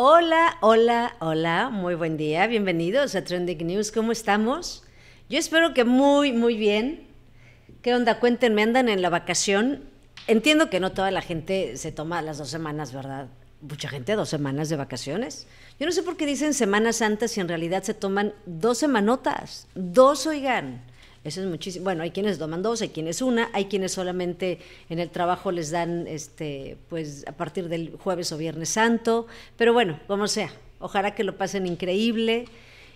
Hola, hola, hola, muy buen día, bienvenidos a Trending News, ¿cómo estamos? Yo espero que muy, muy bien. ¿Qué onda? Cuéntenme, andan en la vacación. Entiendo que no toda la gente se toma las dos semanas, ¿verdad? Mucha gente, dos semanas de vacaciones. Yo no sé por qué dicen semanas Santa si en realidad se toman dos semanotas. Dos, oigan es muchísimo. Bueno, hay quienes toman dos, hay quienes una, hay quienes solamente en el trabajo les dan, este, pues a partir del jueves o viernes santo, pero bueno, como sea, ojalá que lo pasen increíble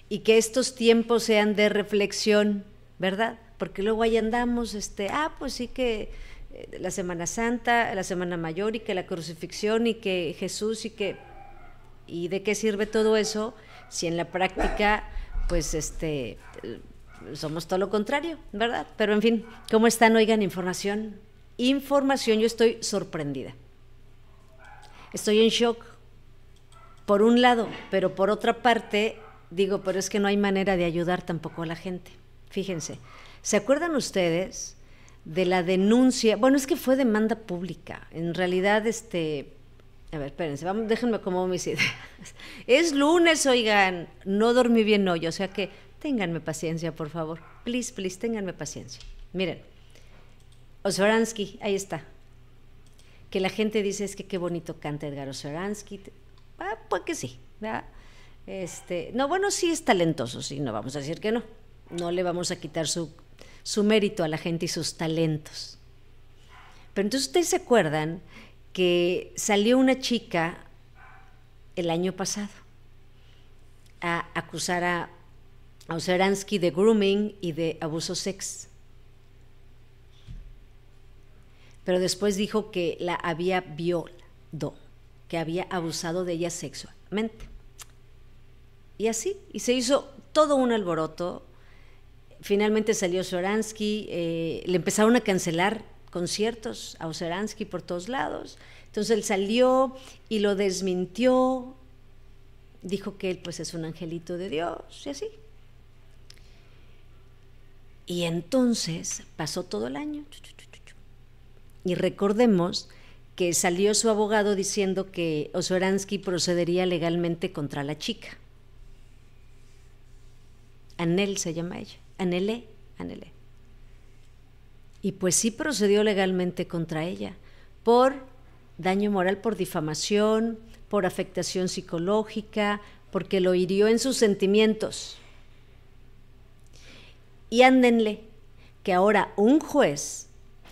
y que estos tiempos sean de reflexión, ¿verdad? Porque luego ahí andamos, este, ah, pues sí que eh, la Semana Santa, la Semana Mayor y que la crucifixión y que Jesús y que... ¿Y de qué sirve todo eso si en la práctica, pues, este, somos todo lo contrario, ¿verdad? Pero en fin, ¿cómo están? Oigan, información. Información, yo estoy sorprendida. Estoy en shock, por un lado, pero por otra parte, digo, pero es que no hay manera de ayudar tampoco a la gente. Fíjense, ¿se acuerdan ustedes de la denuncia? Bueno, es que fue demanda pública. En realidad, este, a ver, espérense, vamos, déjenme como mis ideas. Es lunes, oigan, no dormí bien hoy, o sea que Ténganme paciencia, por favor. Please, please, ténganme paciencia. Miren, Osoransky, ahí está. Que la gente dice es que qué bonito canta Edgar Osoransky. Ah, pues que sí. Este, no, bueno, sí es talentoso, sí, no vamos a decir que no. No le vamos a quitar su mérito a la gente y sus talentos. Pero entonces ustedes se acuerdan que salió una chica el año pasado a acusar a osseransky de grooming y de abuso sex. Pero después dijo que la había violado, que había abusado de ella sexualmente. Y así, y se hizo todo un alboroto. Finalmente salió Soransky eh, le empezaron a cancelar conciertos a Soransky por todos lados. Entonces él salió y lo desmintió, dijo que él pues es un angelito de Dios y así. Y entonces pasó todo el año. Y recordemos que salió su abogado diciendo que Osoransky procedería legalmente contra la chica. Anel se llama ella. Anelé, Anelé. Y pues sí procedió legalmente contra ella por daño moral, por difamación, por afectación psicológica, porque lo hirió en sus sentimientos y ándenle que ahora un juez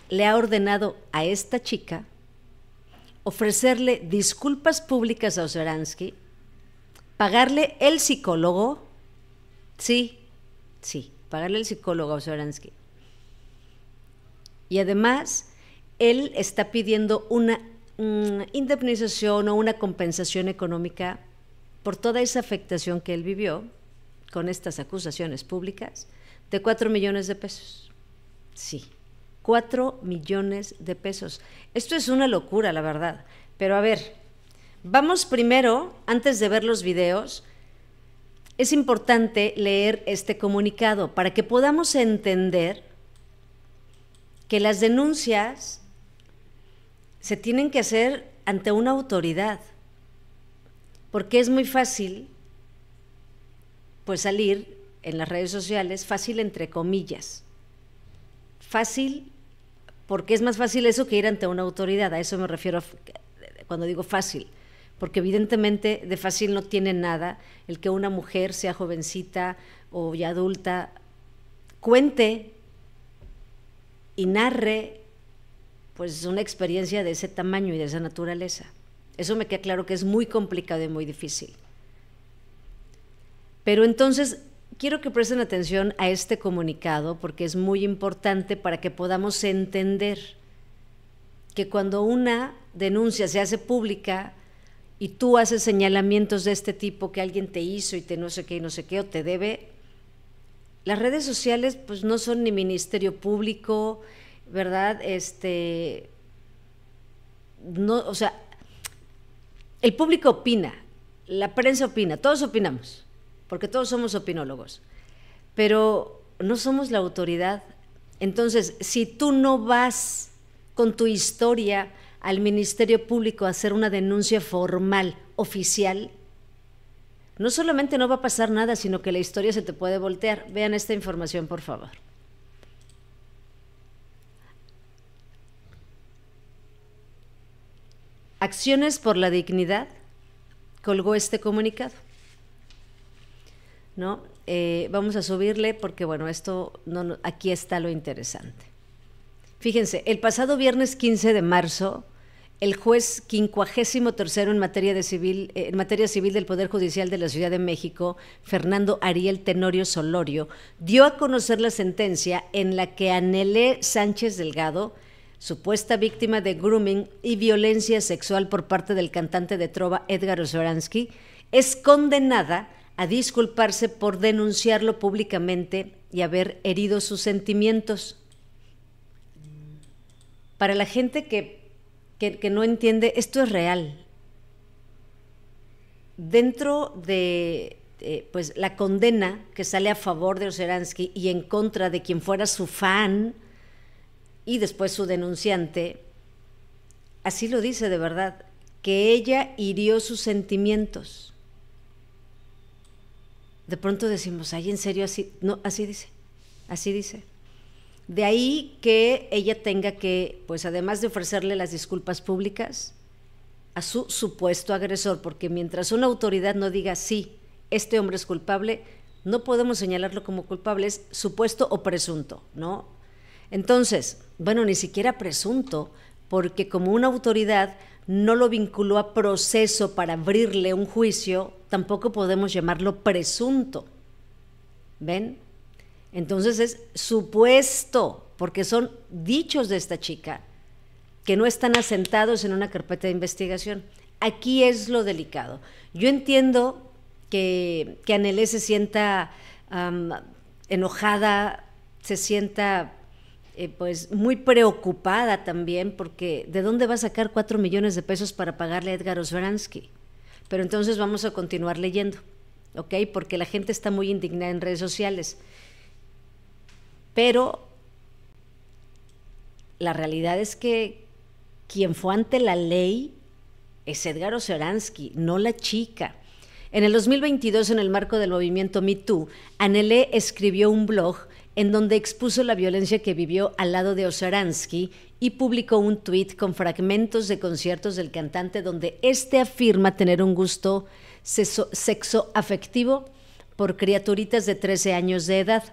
le ha ordenado a esta chica ofrecerle disculpas públicas a Oseransky, pagarle el psicólogo, sí, sí, pagarle el psicólogo a Oseransky. Y además, él está pidiendo una mm, indemnización o una compensación económica por toda esa afectación que él vivió con estas acusaciones públicas de 4 millones de pesos. Sí, 4 millones de pesos. Esto es una locura, la verdad. Pero a ver, vamos primero, antes de ver los videos, es importante leer este comunicado para que podamos entender que las denuncias se tienen que hacer ante una autoridad, porque es muy fácil pues salir en las redes sociales, fácil entre comillas. Fácil porque es más fácil eso que ir ante una autoridad, a eso me refiero cuando digo fácil, porque evidentemente de fácil no tiene nada el que una mujer, sea jovencita o ya adulta, cuente y narre pues una experiencia de ese tamaño y de esa naturaleza. Eso me queda claro que es muy complicado y muy difícil. Pero entonces Quiero que presten atención a este comunicado porque es muy importante para que podamos entender que cuando una denuncia se hace pública y tú haces señalamientos de este tipo que alguien te hizo y te no sé qué y no sé qué o te debe, las redes sociales pues no son ni ministerio público, ¿verdad? Este no, o sea, el público opina, la prensa opina, todos opinamos porque todos somos opinólogos, pero no somos la autoridad. Entonces, si tú no vas con tu historia al Ministerio Público a hacer una denuncia formal, oficial, no solamente no va a pasar nada, sino que la historia se te puede voltear. Vean esta información, por favor. Acciones por la Dignidad colgó este comunicado. ¿no? Eh, vamos a subirle porque, bueno, esto no, aquí está lo interesante. Fíjense, el pasado viernes 15 de marzo, el juez quincuagésimo tercero en materia, de civil, eh, en materia civil del Poder Judicial de la Ciudad de México, Fernando Ariel Tenorio Solorio, dio a conocer la sentencia en la que Anelé Sánchez Delgado, supuesta víctima de grooming y violencia sexual por parte del cantante de trova Edgar Osoransky, es condenada a disculparse por denunciarlo públicamente y haber herido sus sentimientos. Para la gente que, que, no entiende, esto es real. Dentro de pues, la condena que sale a favor de Oseransky y en contra de quien fuera su fan y después su denunciante, así lo dice de verdad, que ella hirió sus sentimientos de pronto decimos, ay, en serio, así, no, así dice, así dice. De ahí que ella tenga que, pues además de ofrecerle las disculpas públicas a su supuesto agresor, porque mientras una autoridad no diga, sí, este hombre es culpable, no podemos señalarlo como culpable, es supuesto o presunto, ¿no? Entonces, bueno, ni siquiera presunto, porque como una autoridad no lo vinculó a proceso para abrirle un juicio, tampoco podemos llamarlo presunto. ¿Ven? Entonces es supuesto, porque son dichos de esta chica, que no están asentados en una carpeta de investigación. Aquí es lo delicado. Yo entiendo que, que Anelé se sienta enojada, se sienta eh, pues muy preocupada también, porque ¿de dónde va a sacar cuatro millones de pesos para pagarle a Edgar Osveransky? Pero entonces vamos a continuar leyendo, ¿ok? Porque la gente está muy indignada en redes sociales. Pero la realidad es que quien fue ante la ley es Edgar Oseransky, no la chica. En el 2022, en el marco del movimiento Me Too, Anelé escribió un blog en donde expuso la violencia que vivió al lado de Osaransky y publicó un tuit con fragmentos de conciertos del cantante donde este afirma tener un gusto sexo, afectivo por criaturitas de 13 años de edad,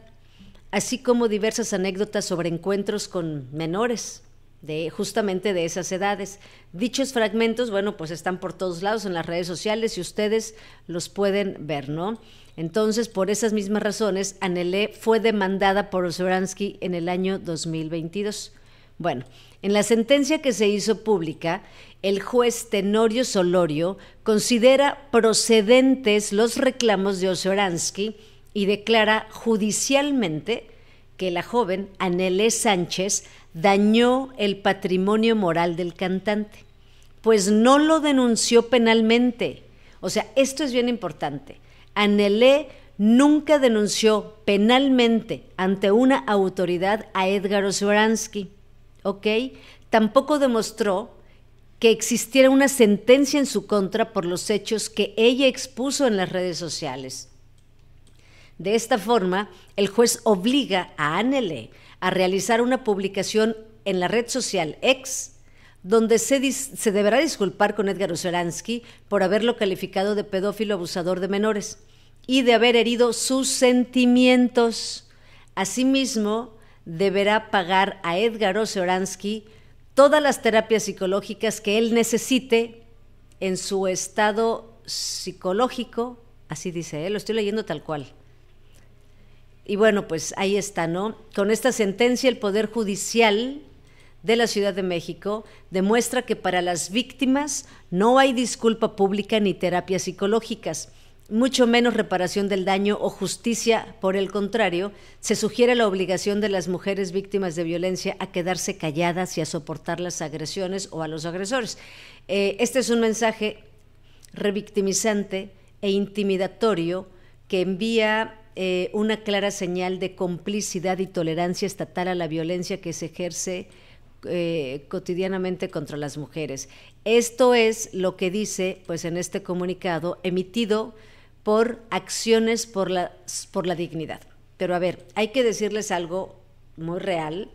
así como diversas anécdotas sobre encuentros con menores de justamente de esas edades. Dichos fragmentos, bueno, pues están por todos lados en las redes sociales y ustedes los pueden ver, ¿no? Entonces, por esas mismas razones, Anelé fue demandada por Ozoransky en el año 2022. Bueno, en la sentencia que se hizo pública, el juez Tenorio Solorio considera procedentes los reclamos de Osoransky y declara judicialmente que la joven Anelé Sánchez dañó el patrimonio moral del cantante, pues no lo denunció penalmente. O sea, esto es bien importante. Anelé nunca denunció penalmente ante una autoridad a Edgar Ossoransky. ¿ok? Tampoco demostró que existiera una sentencia en su contra por los hechos que ella expuso en las redes sociales. De esta forma, el juez obliga a Annele a realizar una publicación en la red social X, donde se, deberá disculpar con Edgar Useransky por haberlo calificado de pedófilo abusador de menores y de haber herido sus sentimientos. Asimismo, deberá pagar a Edgar Osoransky todas las terapias psicológicas que él necesite en su estado psicológico, así dice él, ¿eh? lo estoy leyendo tal cual. Y bueno, pues ahí está, ¿no? Con esta sentencia el Poder Judicial de la Ciudad de México demuestra que para las víctimas no hay disculpa pública ni terapias psicológicas mucho menos reparación del daño o justicia. Por el contrario, se sugiere la obligación de las mujeres víctimas de violencia a quedarse calladas y a soportar las agresiones o a los agresores. Eh, este es un mensaje revictimizante e intimidatorio que envía eh, una clara señal de complicidad y tolerancia estatal a la violencia que se ejerce eh, cotidianamente contra las mujeres. Esto es lo que dice, pues, en este comunicado emitido por acciones por la, por la dignidad. Pero a ver, hay que decirles algo muy real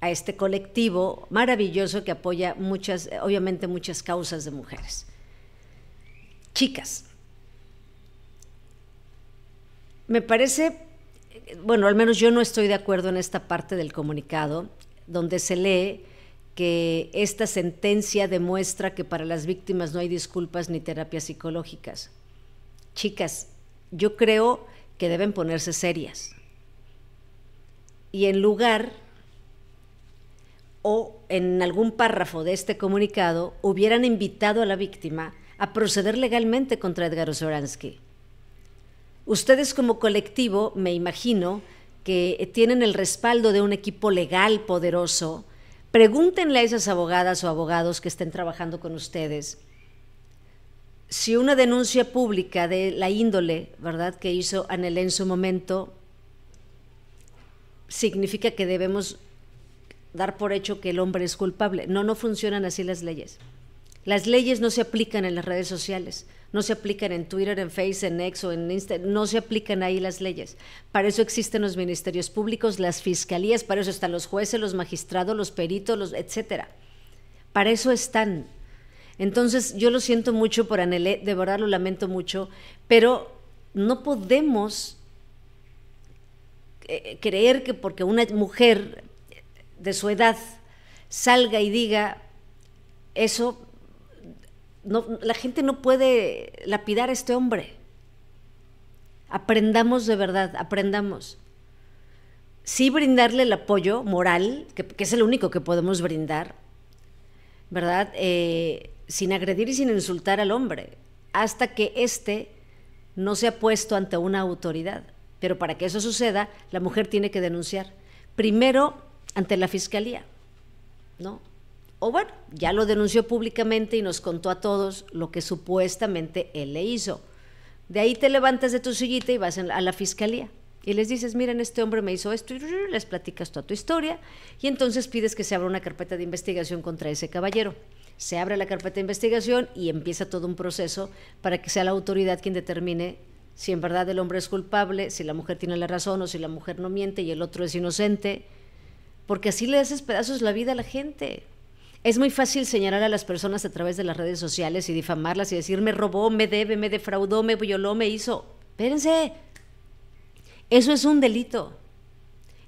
a este colectivo maravilloso que apoya muchas, obviamente muchas causas de mujeres. Chicas, me parece, bueno, al menos yo no estoy de acuerdo en esta parte del comunicado, donde se lee que esta sentencia demuestra que para las víctimas no hay disculpas ni terapias psicológicas chicas, yo creo que deben ponerse serias. Y en lugar o en algún párrafo de este comunicado hubieran invitado a la víctima a proceder legalmente contra Edgar Osoransky. Ustedes como colectivo, me imagino, que tienen el respaldo de un equipo legal poderoso, pregúntenle a esas abogadas o abogados que estén trabajando con ustedes si una denuncia pública de la índole, ¿verdad?, que hizo Anelé en su momento, significa que debemos dar por hecho que el hombre es culpable. No, no funcionan así las leyes. Las leyes no se aplican en las redes sociales, no se aplican en Twitter, en Face, en X o en Instagram, no se aplican ahí las leyes. Para eso existen los ministerios públicos, las fiscalías, para eso están los jueces, los magistrados, los peritos, los etcétera. Para eso están. Entonces yo lo siento mucho por Anelé, de lo lamento mucho, pero no podemos eh, eh, creer que porque una mujer de su edad salga y diga eso, la gente no puede lapidar a este hombre. Aprendamos de verdad, aprendamos. Sí brindarle el apoyo moral, que, es el único que podemos brindar, ¿verdad? Eh, sin agredir y sin insultar al hombre, hasta que éste no se ha puesto ante una autoridad. Pero para que eso suceda, la mujer tiene que denunciar. Primero ante la fiscalía, ¿no? O bueno, ya lo denunció públicamente y nos contó a todos lo que supuestamente él le hizo. De ahí te levantas de tu sillita y vas a la fiscalía y les dices, miren, este hombre me hizo esto, y les platicas toda tu historia, y entonces pides que se abra una carpeta de investigación contra ese caballero se abre la carpeta de investigación y empieza todo un proceso para que sea la autoridad quien determine si en verdad el hombre es culpable, si la mujer tiene la razón o si la mujer no miente y el otro es inocente, porque así le haces pedazos la vida a la gente. Es muy fácil señalar a las personas a través de las redes sociales y difamarlas y decir me robó, me debe, me defraudó, me violó, me hizo. Espérense, eso es un delito.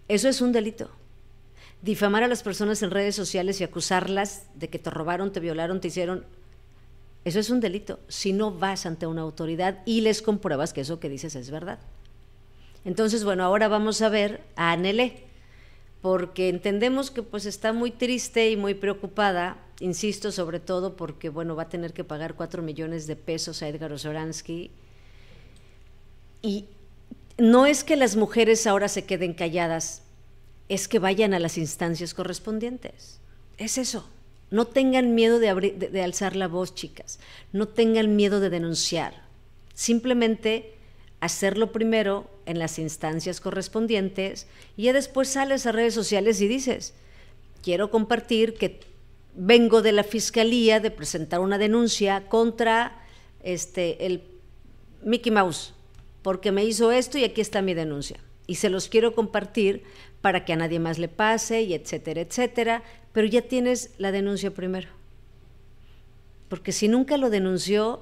Eso es un delito difamar a las personas en redes sociales y acusarlas de que te robaron, te violaron, te hicieron, eso es un delito si no vas ante una autoridad y les compruebas que eso que dices es verdad. Entonces, bueno, ahora vamos a ver a Anelé, porque entendemos que pues está muy triste y muy preocupada, insisto, sobre todo porque, bueno, va a tener que pagar cuatro millones de pesos a Edgar Osoransky. Y no es que las mujeres ahora se queden calladas es que vayan a las instancias correspondientes. Es eso. No tengan miedo de, de, alzar la voz, chicas. No tengan miedo de denunciar. Simplemente hacerlo primero en las instancias correspondientes y ya después sales a redes sociales y dices, quiero compartir que vengo de la fiscalía de presentar una denuncia contra este el Mickey Mouse porque me hizo esto y aquí está mi denuncia y se los quiero compartir para que a nadie más le pase y etcétera, etcétera, pero ya tienes la denuncia primero. Porque si nunca lo denunció,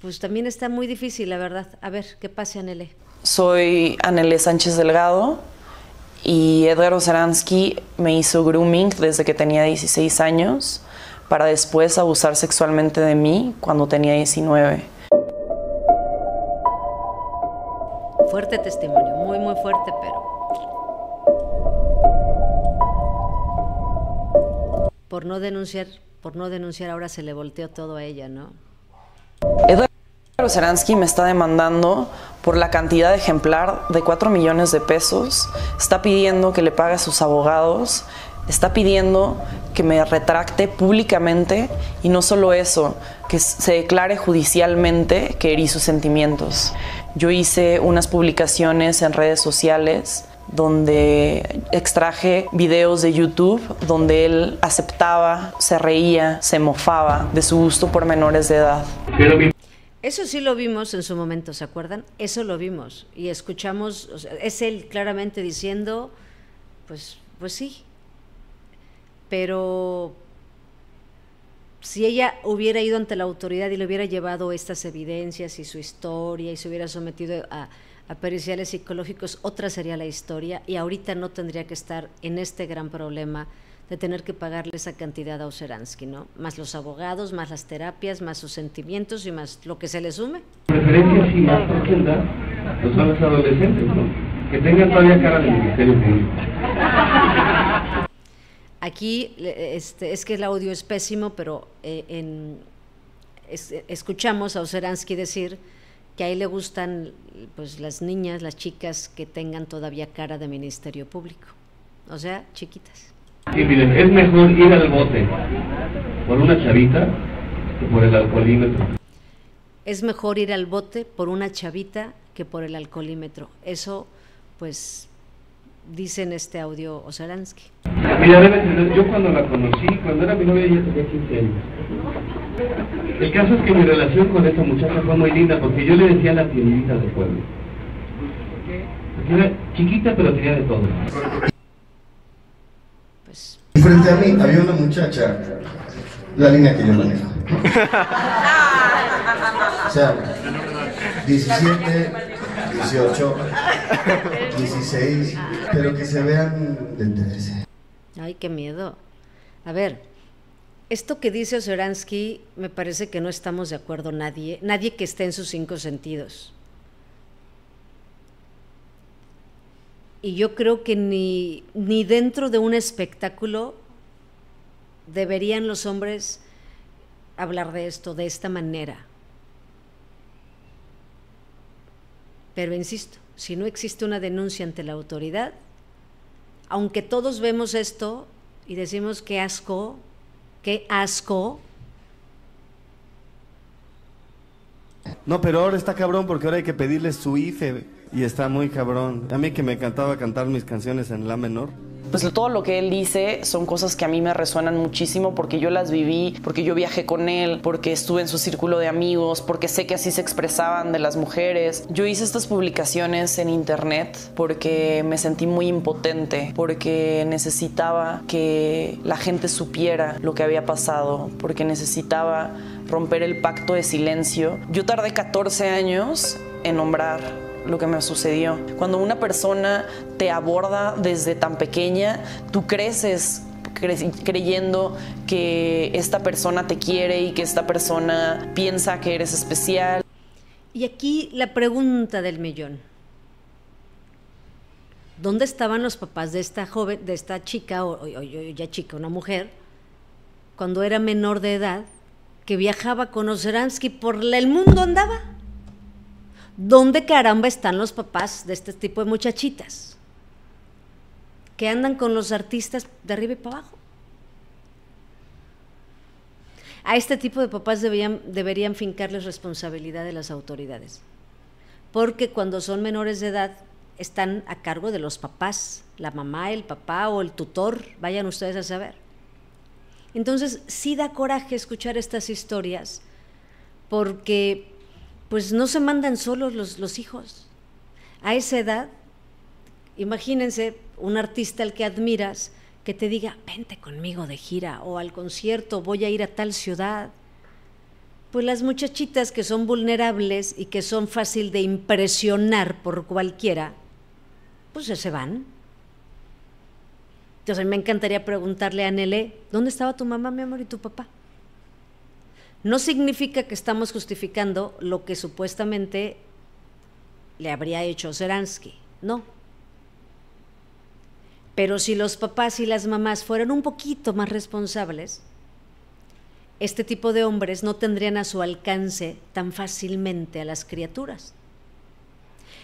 pues también está muy difícil, la verdad. A ver, ¿qué pase, Anelé. Soy Anelé Sánchez Delgado y Edgar zaransky me hizo grooming desde que tenía 16 años para después abusar sexualmente de mí cuando tenía 19. Fuerte testimonio, muy, muy fuerte, pero por no denunciar, por no denunciar ahora se le volteó todo a ella, ¿no? Eduardo Seransky me está demandando por la cantidad ejemplar de 4 millones de pesos, está pidiendo que le pague a sus abogados, está pidiendo que me retracte públicamente y no solo eso, que se declare judicialmente que herí sus sentimientos. Yo hice unas publicaciones en redes sociales donde extraje videos de YouTube donde él aceptaba, se reía, se mofaba de su gusto por menores de edad. Eso sí lo vimos en su momento, ¿se acuerdan? Eso lo vimos y escuchamos, es él claramente diciendo, pues, pues sí, pero si ella hubiera ido ante la autoridad y le hubiera llevado estas evidencias y su historia y se hubiera sometido a, a periciales psicológicos, otra sería la historia y ahorita no tendría que estar en este gran problema de tener que pagarle esa cantidad a Oseransky, ¿no? Más los abogados, más las terapias, más sus sentimientos y más lo que se le sume. Preferencias y más son los adolescentes, ¿no? Que tengan todavía cara de Ministerio Aquí este, es que el audio es pésimo, pero eh, en, escuchamos a Oseransky decir que a él le gustan pues las niñas, las chicas que tengan todavía cara de ministerio público, o sea, chiquitas. miren, es mejor ir al bote por una chavita que por el alcoholímetro. Es mejor ir al bote por una chavita que por el alcoholímetro. Eso, pues, dice en este audio Osaransky. Mira, yo cuando la conocí, cuando era mi novia, ella tenía 15 años. El caso es que mi relación con esta muchacha fue muy linda porque yo le decía a la tiendita del pueblo. Porque era chiquita pero tenía de todo. Pues... Frente a mí había una muchacha, la línea que yo manejo. O sea, 17, 18, 16, pero que se vean de 13. Ay, qué miedo. A ver, esto que dice Ozeransky, me parece que no estamos de acuerdo nadie, nadie que esté en sus cinco sentidos. Y yo creo que ni, ni dentro de un espectáculo deberían los hombres hablar de esto de esta manera. Pero insisto, si no existe una denuncia ante la autoridad, aunque todos vemos esto y decimos que asco, asco. No, pero ahora está cabrón porque ahora hay que pedirle su IFE y está muy cabrón. A mí que me encantaba cantar mis canciones en la menor pues todo lo que él dice son cosas que a mí me resuenan muchísimo porque yo las viví, porque yo viajé con él, porque estuve en su círculo de amigos, porque sé que así se expresaban de las mujeres. Yo hice estas publicaciones en internet porque me sentí muy impotente, porque necesitaba que la gente supiera lo que había pasado, porque necesitaba romper el pacto de silencio. Yo tardé 14 años en nombrar lo que me sucedió. Cuando una persona te aborda desde tan pequeña, tú creces creyendo que esta persona te quiere y que esta persona piensa que eres especial. Y aquí la pregunta del millón. ¿Dónde estaban los papás de esta joven, de esta chica, o, ya chica, una mujer, cuando era menor de edad, que viajaba con Ozeransky por el mundo andaba? ¿Dónde caramba están los papás de este tipo de muchachitas? Que andan con los artistas de arriba y para abajo. A este tipo de papás deberían, deberían fincarles responsabilidad de las autoridades. Porque cuando son menores de edad, están a cargo de los papás, la mamá, el papá o el tutor, vayan ustedes a saber. Entonces, sí da coraje escuchar estas historias porque pues no se mandan solos los, hijos. A esa edad, imagínense un artista al que admiras que te diga, vente conmigo de gira o al concierto, voy a ir a tal ciudad. Pues las muchachitas que son vulnerables y que son fácil de impresionar por cualquiera, pues se van. Entonces me encantaría preguntarle a Nele, ¿dónde estaba tu mamá, mi amor, y tu papá? No significa que estamos justificando lo que supuestamente le habría hecho Seransky, no. Pero si los papás y las mamás fueran un poquito más responsables, este tipo de hombres no tendrían a su alcance tan fácilmente a las criaturas.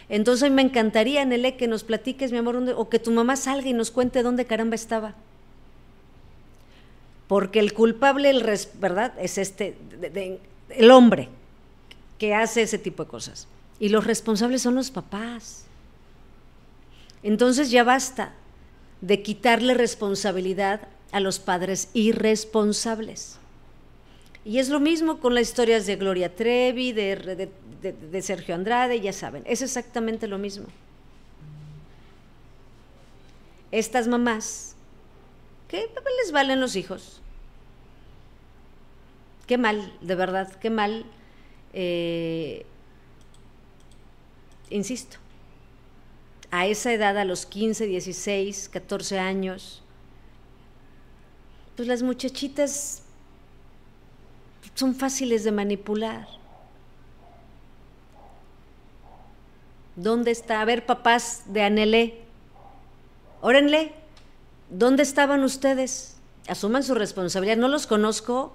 Entonces me encantaría, Nele, que nos platiques, mi amor, o que tu mamá salga y nos cuente dónde caramba estaba porque el culpable, el ¿verdad? Es este, el hombre que hace ese tipo de cosas. Y los responsables son los papás. Entonces ya basta de quitarle responsabilidad a los padres irresponsables. Y es lo mismo con las historias de Gloria Trevi, de, Sergio Andrade, ya saben, es exactamente lo mismo. Estas mamás, ¿qué les valen los hijos, Qué mal, de verdad, qué mal. Eh, insisto, a esa edad, a los 15, 16, 14 años, pues las muchachitas son fáciles de manipular. ¿Dónde está? A ver, papás de Anelé, órenle, ¿dónde estaban ustedes? Asuman su responsabilidad, no los conozco,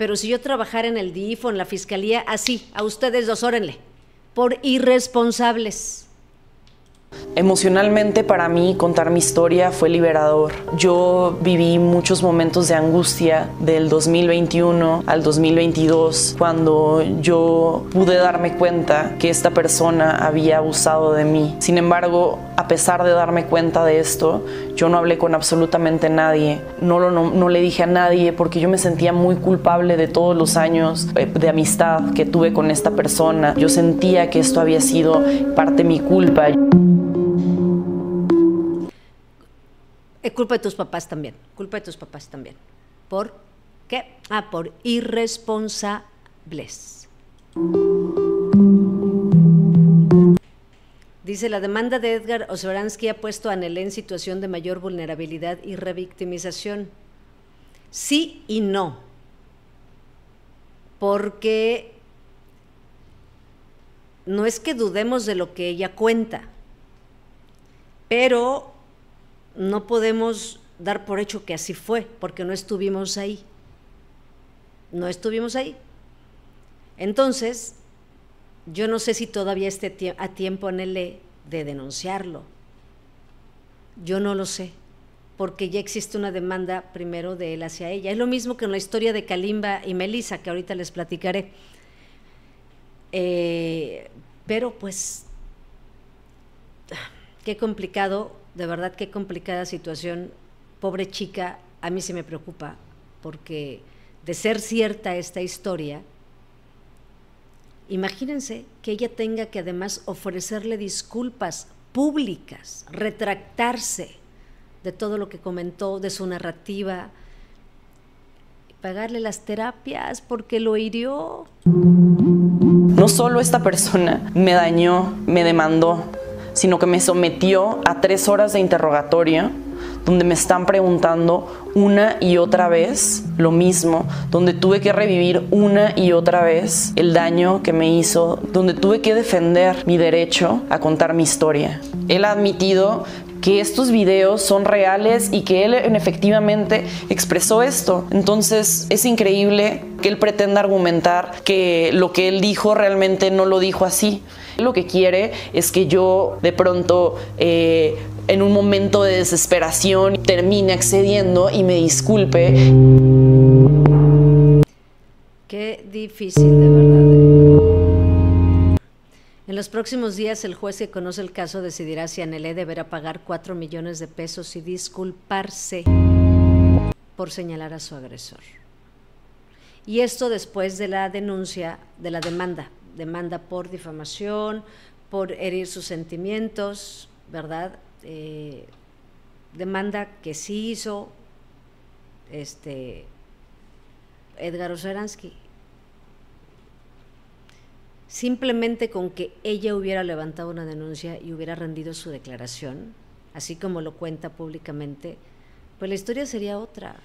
pero si yo trabajara en el DIF o en la fiscalía, así, a ustedes dos, órenle, por irresponsables. Emocionalmente para mí contar mi historia fue liberador. Yo viví muchos momentos de angustia del 2021 al 2022 cuando yo pude darme cuenta que esta persona había abusado de mí. Sin embargo, a pesar de darme cuenta de esto, yo no hablé con absolutamente nadie. No, no, le dije a nadie porque yo me sentía muy culpable de todos los años eh, de amistad que tuve con esta persona. Yo sentía que esto había sido parte de mi culpa. Es eh, culpa de tus papás también, culpa de tus papás también. ¿Por qué? Ah, por irresponsables. Dice, la demanda de Edgar Osoransky ha puesto a Anelé en situación de mayor vulnerabilidad y revictimización. Sí y no. Porque no es que dudemos de lo que ella cuenta, pero no podemos dar por hecho que así fue, porque no estuvimos ahí. No estuvimos ahí. Entonces, yo no sé si todavía esté a tiempo en él de denunciarlo. Yo no lo sé, porque ya existe una demanda primero de él hacia ella. Es lo mismo que en la historia de Kalimba y Melissa, que ahorita les platicaré. Eh, pero pues, qué complicado de verdad qué complicada situación, pobre chica, a mí se me preocupa, porque de ser cierta esta historia, imagínense que ella tenga que además ofrecerle disculpas públicas, retractarse de todo lo que comentó, de su narrativa, pagarle las terapias porque lo hirió. No solo esta persona me dañó, me demandó, sino que me sometió a tres horas de interrogatorio donde me están preguntando una y otra vez lo mismo, donde tuve que revivir una y otra vez el daño que me hizo, donde tuve que defender mi derecho a contar mi historia. Él ha admitido que estos videos son reales y que él efectivamente expresó esto. Entonces es increíble que él pretenda argumentar que lo que él dijo realmente no lo dijo así. Lo que quiere es que yo de pronto eh, en un momento de desesperación termine accediendo y me disculpe. Qué difícil, de verdad. ¿eh? En los próximos días, el juez que conoce el caso decidirá si Anelé deberá pagar 4 millones de pesos y disculparse por señalar a su agresor. Y esto después de la denuncia, de la demanda, demanda por difamación, por herir sus sentimientos, ¿verdad? Este, demanda que sí hizo este Edgar Oseransky. Simplemente con que ella hubiera levantado una denuncia y hubiera rendido su declaración, así como lo cuenta públicamente, pues la historia sería otra.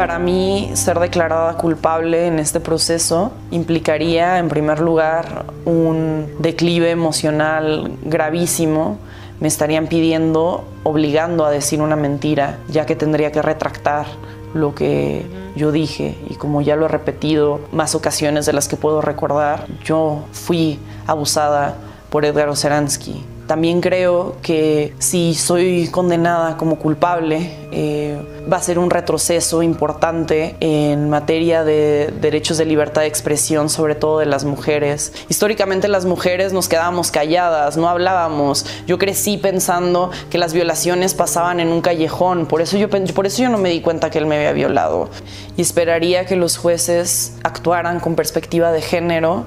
Para mí, ser declarada culpable en este proceso implicaría, en primer lugar, un declive emocional gravísimo. Me estarían pidiendo, obligando a decir una mentira, ya que tendría que retractar lo que yo dije y como ya lo he repetido más ocasiones de las que puedo recordar, yo fui abusada por Edgar Oceransky. También creo que si soy condenada como culpable, eh, va a ser un retroceso importante en materia de derechos de libertad de expresión, sobre todo de las mujeres. Históricamente las mujeres nos quedábamos calladas, no hablábamos. Yo crecí pensando que las violaciones pasaban en un callejón, por eso yo, por eso yo no me di cuenta que él me había violado. Y esperaría que los jueces actuaran con perspectiva de género.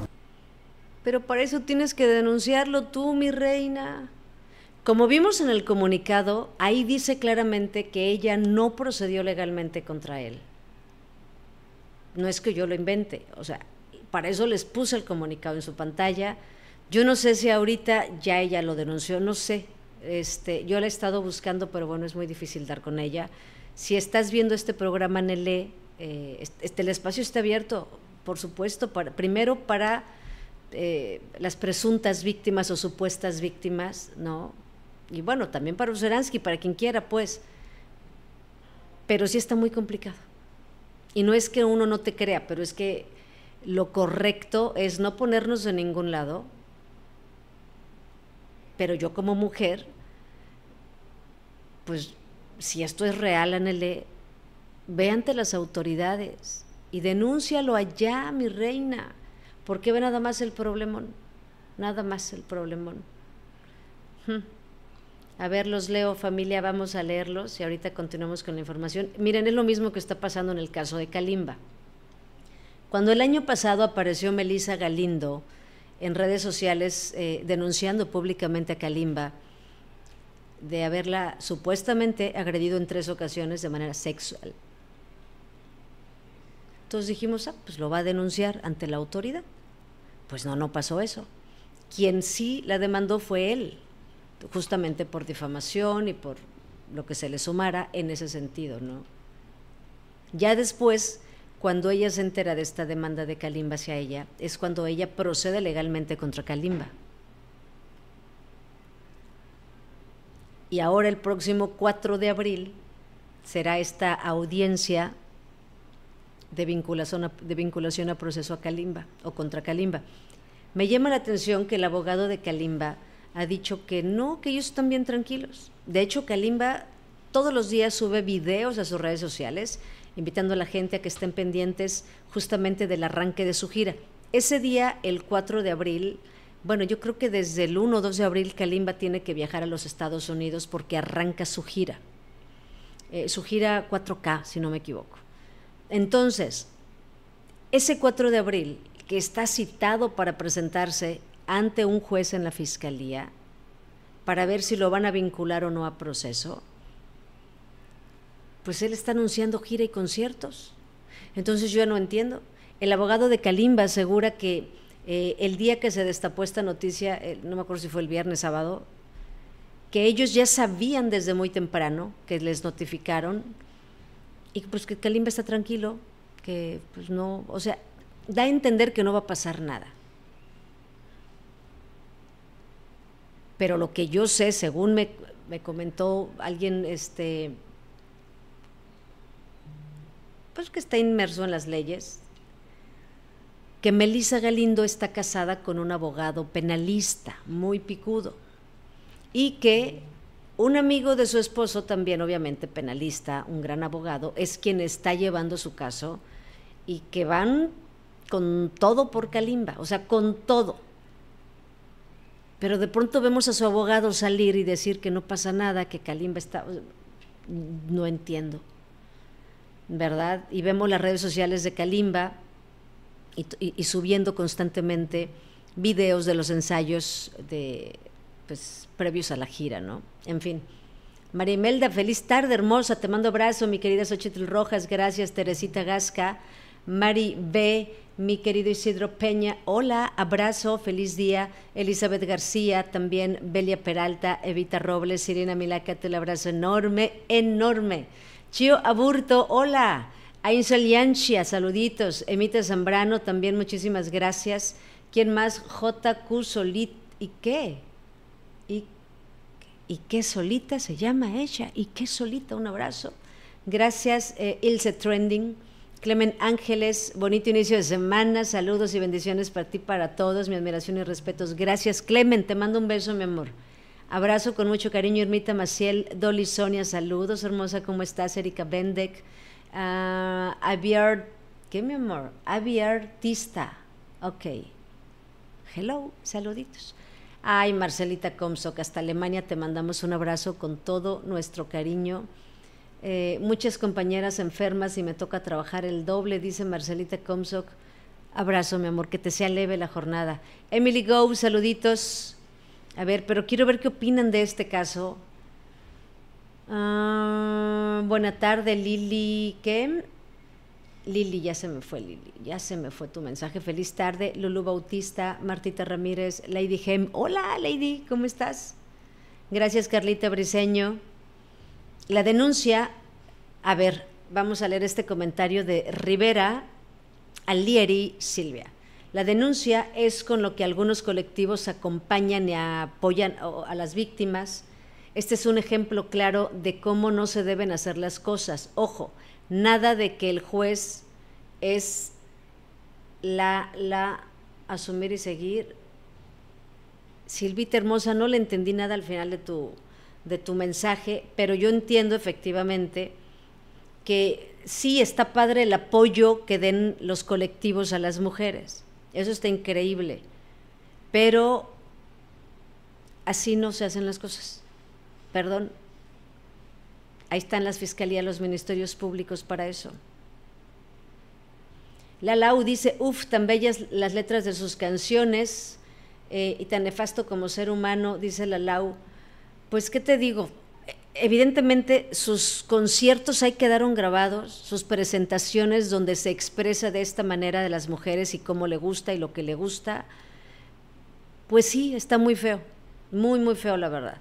Pero para eso tienes que denunciarlo tú, mi reina. Como vimos en el comunicado, ahí dice claramente que ella no procedió legalmente contra él. No es que yo lo invente, o sea, para eso les puse el comunicado en su pantalla. Yo no sé si ahorita ya ella lo denunció, no sé. Este, yo la he estado buscando, pero bueno, es muy difícil dar con ella. Si estás viendo este programa, Nele, eh, este, el espacio está abierto, por supuesto, primero para eh, las presuntas víctimas o supuestas víctimas, ¿no? Y bueno, también para Useransky, para quien quiera, pues. Pero sí está muy complicado. Y no es que uno no te crea, pero es que lo correcto es no ponernos de ningún lado. Pero yo como mujer, pues si esto es real, Anele, ve ante las autoridades y denúncialo allá, mi reina, porque ve nada más el problemón, nada más el problemón. A ver, los leo, familia, vamos a leerlos y ahorita continuamos con la información. Miren, es lo mismo que está pasando en el caso de Kalimba. Cuando el año pasado apareció Melisa Galindo en redes sociales eh, denunciando públicamente a Kalimba de haberla supuestamente agredido en tres ocasiones de manera sexual. Entonces dijimos, ah, pues lo va a denunciar ante la autoridad. Pues no, no pasó eso. Quien sí la demandó fue él, justamente por difamación y por lo que se le sumara en ese sentido, ¿no? Ya después, cuando ella se entera de esta demanda de Kalimba hacia ella, es cuando ella procede legalmente contra Kalimba. Y ahora el próximo 4 de abril será esta audiencia de vinculación de vinculación a proceso a Kalimba o contra Kalimba. Me llama la atención que el abogado de Kalimba ha dicho que no, que ellos están bien tranquilos. De hecho, Kalimba todos los días sube videos a sus redes sociales invitando a la gente a que estén pendientes justamente del arranque de su gira. Ese día, el 4 de abril, bueno, yo creo que desde el 1 o 2 de abril Kalimba tiene que viajar a los Estados Unidos porque arranca su gira. Eh, su gira 4K, si no me equivoco. Entonces, ese 4 de abril que está citado para presentarse ante un juez en la fiscalía para ver si lo van a vincular o no a proceso, pues él está anunciando gira y conciertos. Entonces yo no entiendo. El abogado de Kalimba asegura que eh, el día que se destapó esta noticia, no me acuerdo si fue el viernes, sábado, que ellos ya sabían desde muy temprano, que les notificaron, y pues que Kalimba está tranquilo, que pues, no, o sea, da a entender que no va a pasar nada. pero lo que yo sé, según me, comentó alguien, este, pues que está inmerso en las leyes, que Melissa Galindo está casada con un abogado penalista muy picudo y que un amigo de su esposo, también obviamente penalista, un gran abogado, es quien está llevando su caso y que van con todo por Kalimba, o sea, con todo. Pero de pronto vemos a su abogado salir y decir que no pasa nada, que Kalimba está... No entiendo, ¿verdad? Y vemos las redes sociales de Kalimba y, subiendo constantemente videos de los ensayos de, pues, previos a la gira, ¿no? En fin. María Imelda, feliz tarde, hermosa. Te mando abrazo, mi querida Xochitl Rojas. Gracias, Teresita Gasca. Mari B., mi querido Isidro Peña, hola, abrazo, feliz día. Elizabeth García, también Belia Peralta, Evita Robles, Irina Milaca, te abrazo enorme, enorme. Chio Aburto, hola. Ainsa Yanchia, saluditos. Emita Zambrano, también muchísimas gracias. ¿Quién más? JQ Solit. ¿Y qué? ¿Y, qué solita se llama ella? ¿Y qué solita? Un abrazo. Gracias, eh, Ilse Trending. Clemen Ángeles, bonito inicio de semana, saludos y bendiciones para ti, para todos, mi admiración y respetos. Gracias, Clemen, te mando un beso, mi amor. Abrazo con mucho cariño, Ermita Maciel, Dolly Sonia, saludos, hermosa, ¿cómo estás? Erika Bendek, uh, Aviar, ¿qué mi amor? Aviartista, ok. Hello, saluditos. Ay, Marcelita Comsoc, hasta Alemania te mandamos un abrazo con todo nuestro cariño eh, muchas compañeras enfermas y me toca trabajar el doble, dice Marcelita Comsock, Abrazo, mi amor, que te sea leve la jornada. Emily Go, saluditos. A ver, pero quiero ver qué opinan de este caso. Ah, buena tarde, Lili. Kem. Lili, ya se me fue, Lili. Ya se me fue tu mensaje. Feliz tarde, Lulu Bautista, Martita Ramírez, Lady Gem. Hola, Lady, ¿cómo estás? Gracias, Carlita Briseño. La denuncia, a ver, vamos a leer este comentario de Rivera Alieri Silvia. La denuncia es con lo que algunos colectivos acompañan y apoyan a las víctimas. Este es un ejemplo claro de cómo no se deben hacer las cosas. Ojo, nada de que el juez es la, la asumir y seguir. Silvita Hermosa, no le entendí nada al final de tu, de tu mensaje, pero yo entiendo efectivamente que sí está padre el apoyo que den los colectivos a las mujeres. Eso está increíble. Pero así no se hacen las cosas. Perdón. Ahí están las fiscalías, los ministerios públicos para eso. La Lau dice, uff, tan bellas las letras de sus canciones eh, y tan nefasto como ser humano, dice la Lau pues, ¿qué te digo? Evidentemente, sus conciertos ahí quedaron grabados, sus presentaciones donde se expresa de esta manera de las mujeres y cómo le gusta y lo que le gusta. Pues sí, está muy feo, muy, muy feo, la verdad.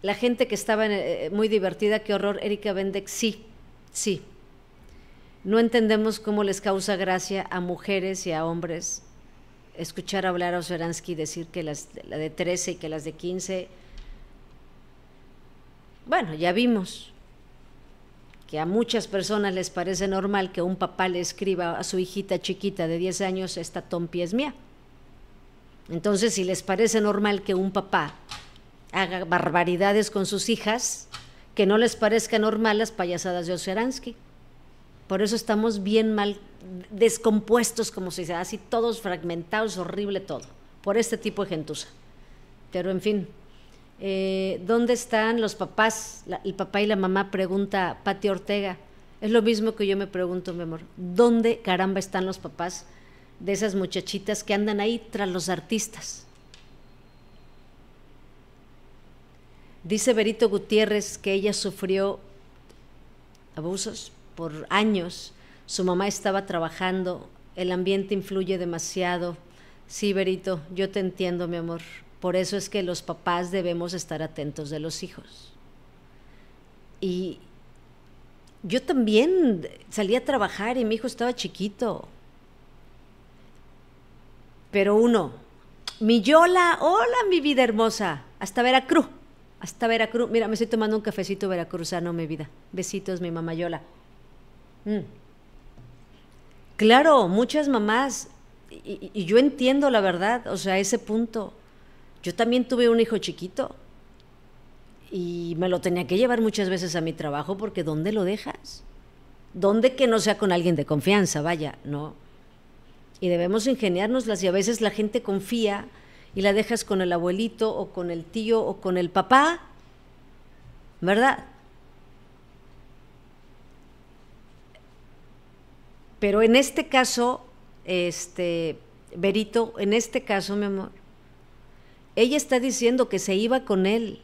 La gente que estaba eh, muy divertida, qué horror, Erika bendeck, sí, sí. No entendemos cómo les causa gracia a mujeres y a hombres escuchar hablar a y decir que las, la de 13 y que las de 15, bueno, ya vimos que a muchas personas les parece normal que un papá le escriba a su hijita chiquita de 10 años, esta tompi es mía. Entonces, si les parece normal que un papá haga barbaridades con sus hijas, que no les parezca normal las payasadas de Oseransky. Por eso estamos bien mal descompuestos como se dice, así todos fragmentados, horrible todo, por este tipo de gentuza. Pero en fin, eh, ¿dónde están los papás? el papá y la mamá pregunta Pati Ortega. Es lo mismo que yo me pregunto, mi amor, ¿dónde caramba están los papás de esas muchachitas que andan ahí tras los artistas? Dice Berito Gutiérrez que ella sufrió abusos, por años. Su mamá estaba trabajando, el ambiente influye demasiado. Sí, Berito, yo te entiendo, mi amor. Por eso es que los papás debemos estar atentos de los hijos. Y yo también salí a trabajar y mi hijo estaba chiquito. Pero uno, mi Yola, hola mi vida hermosa, hasta Veracruz, hasta Veracruz. Mira, me estoy tomando un cafecito veracruzano, mi vida. Besitos, mi mamá Yola. Mm. Claro, muchas mamás, y, y, yo entiendo la verdad, o sea, ese punto. Yo también tuve un hijo chiquito y me lo tenía que llevar muchas veces a mi trabajo porque ¿dónde lo dejas? ¿Dónde que no sea con alguien de confianza? Vaya, no. Y debemos ingeniárnoslas y a veces la gente confía y la dejas con el abuelito o con el tío o con el papá, ¿verdad? Pero en este caso, este, Berito, en este caso, mi amor, ella está diciendo que se iba con él,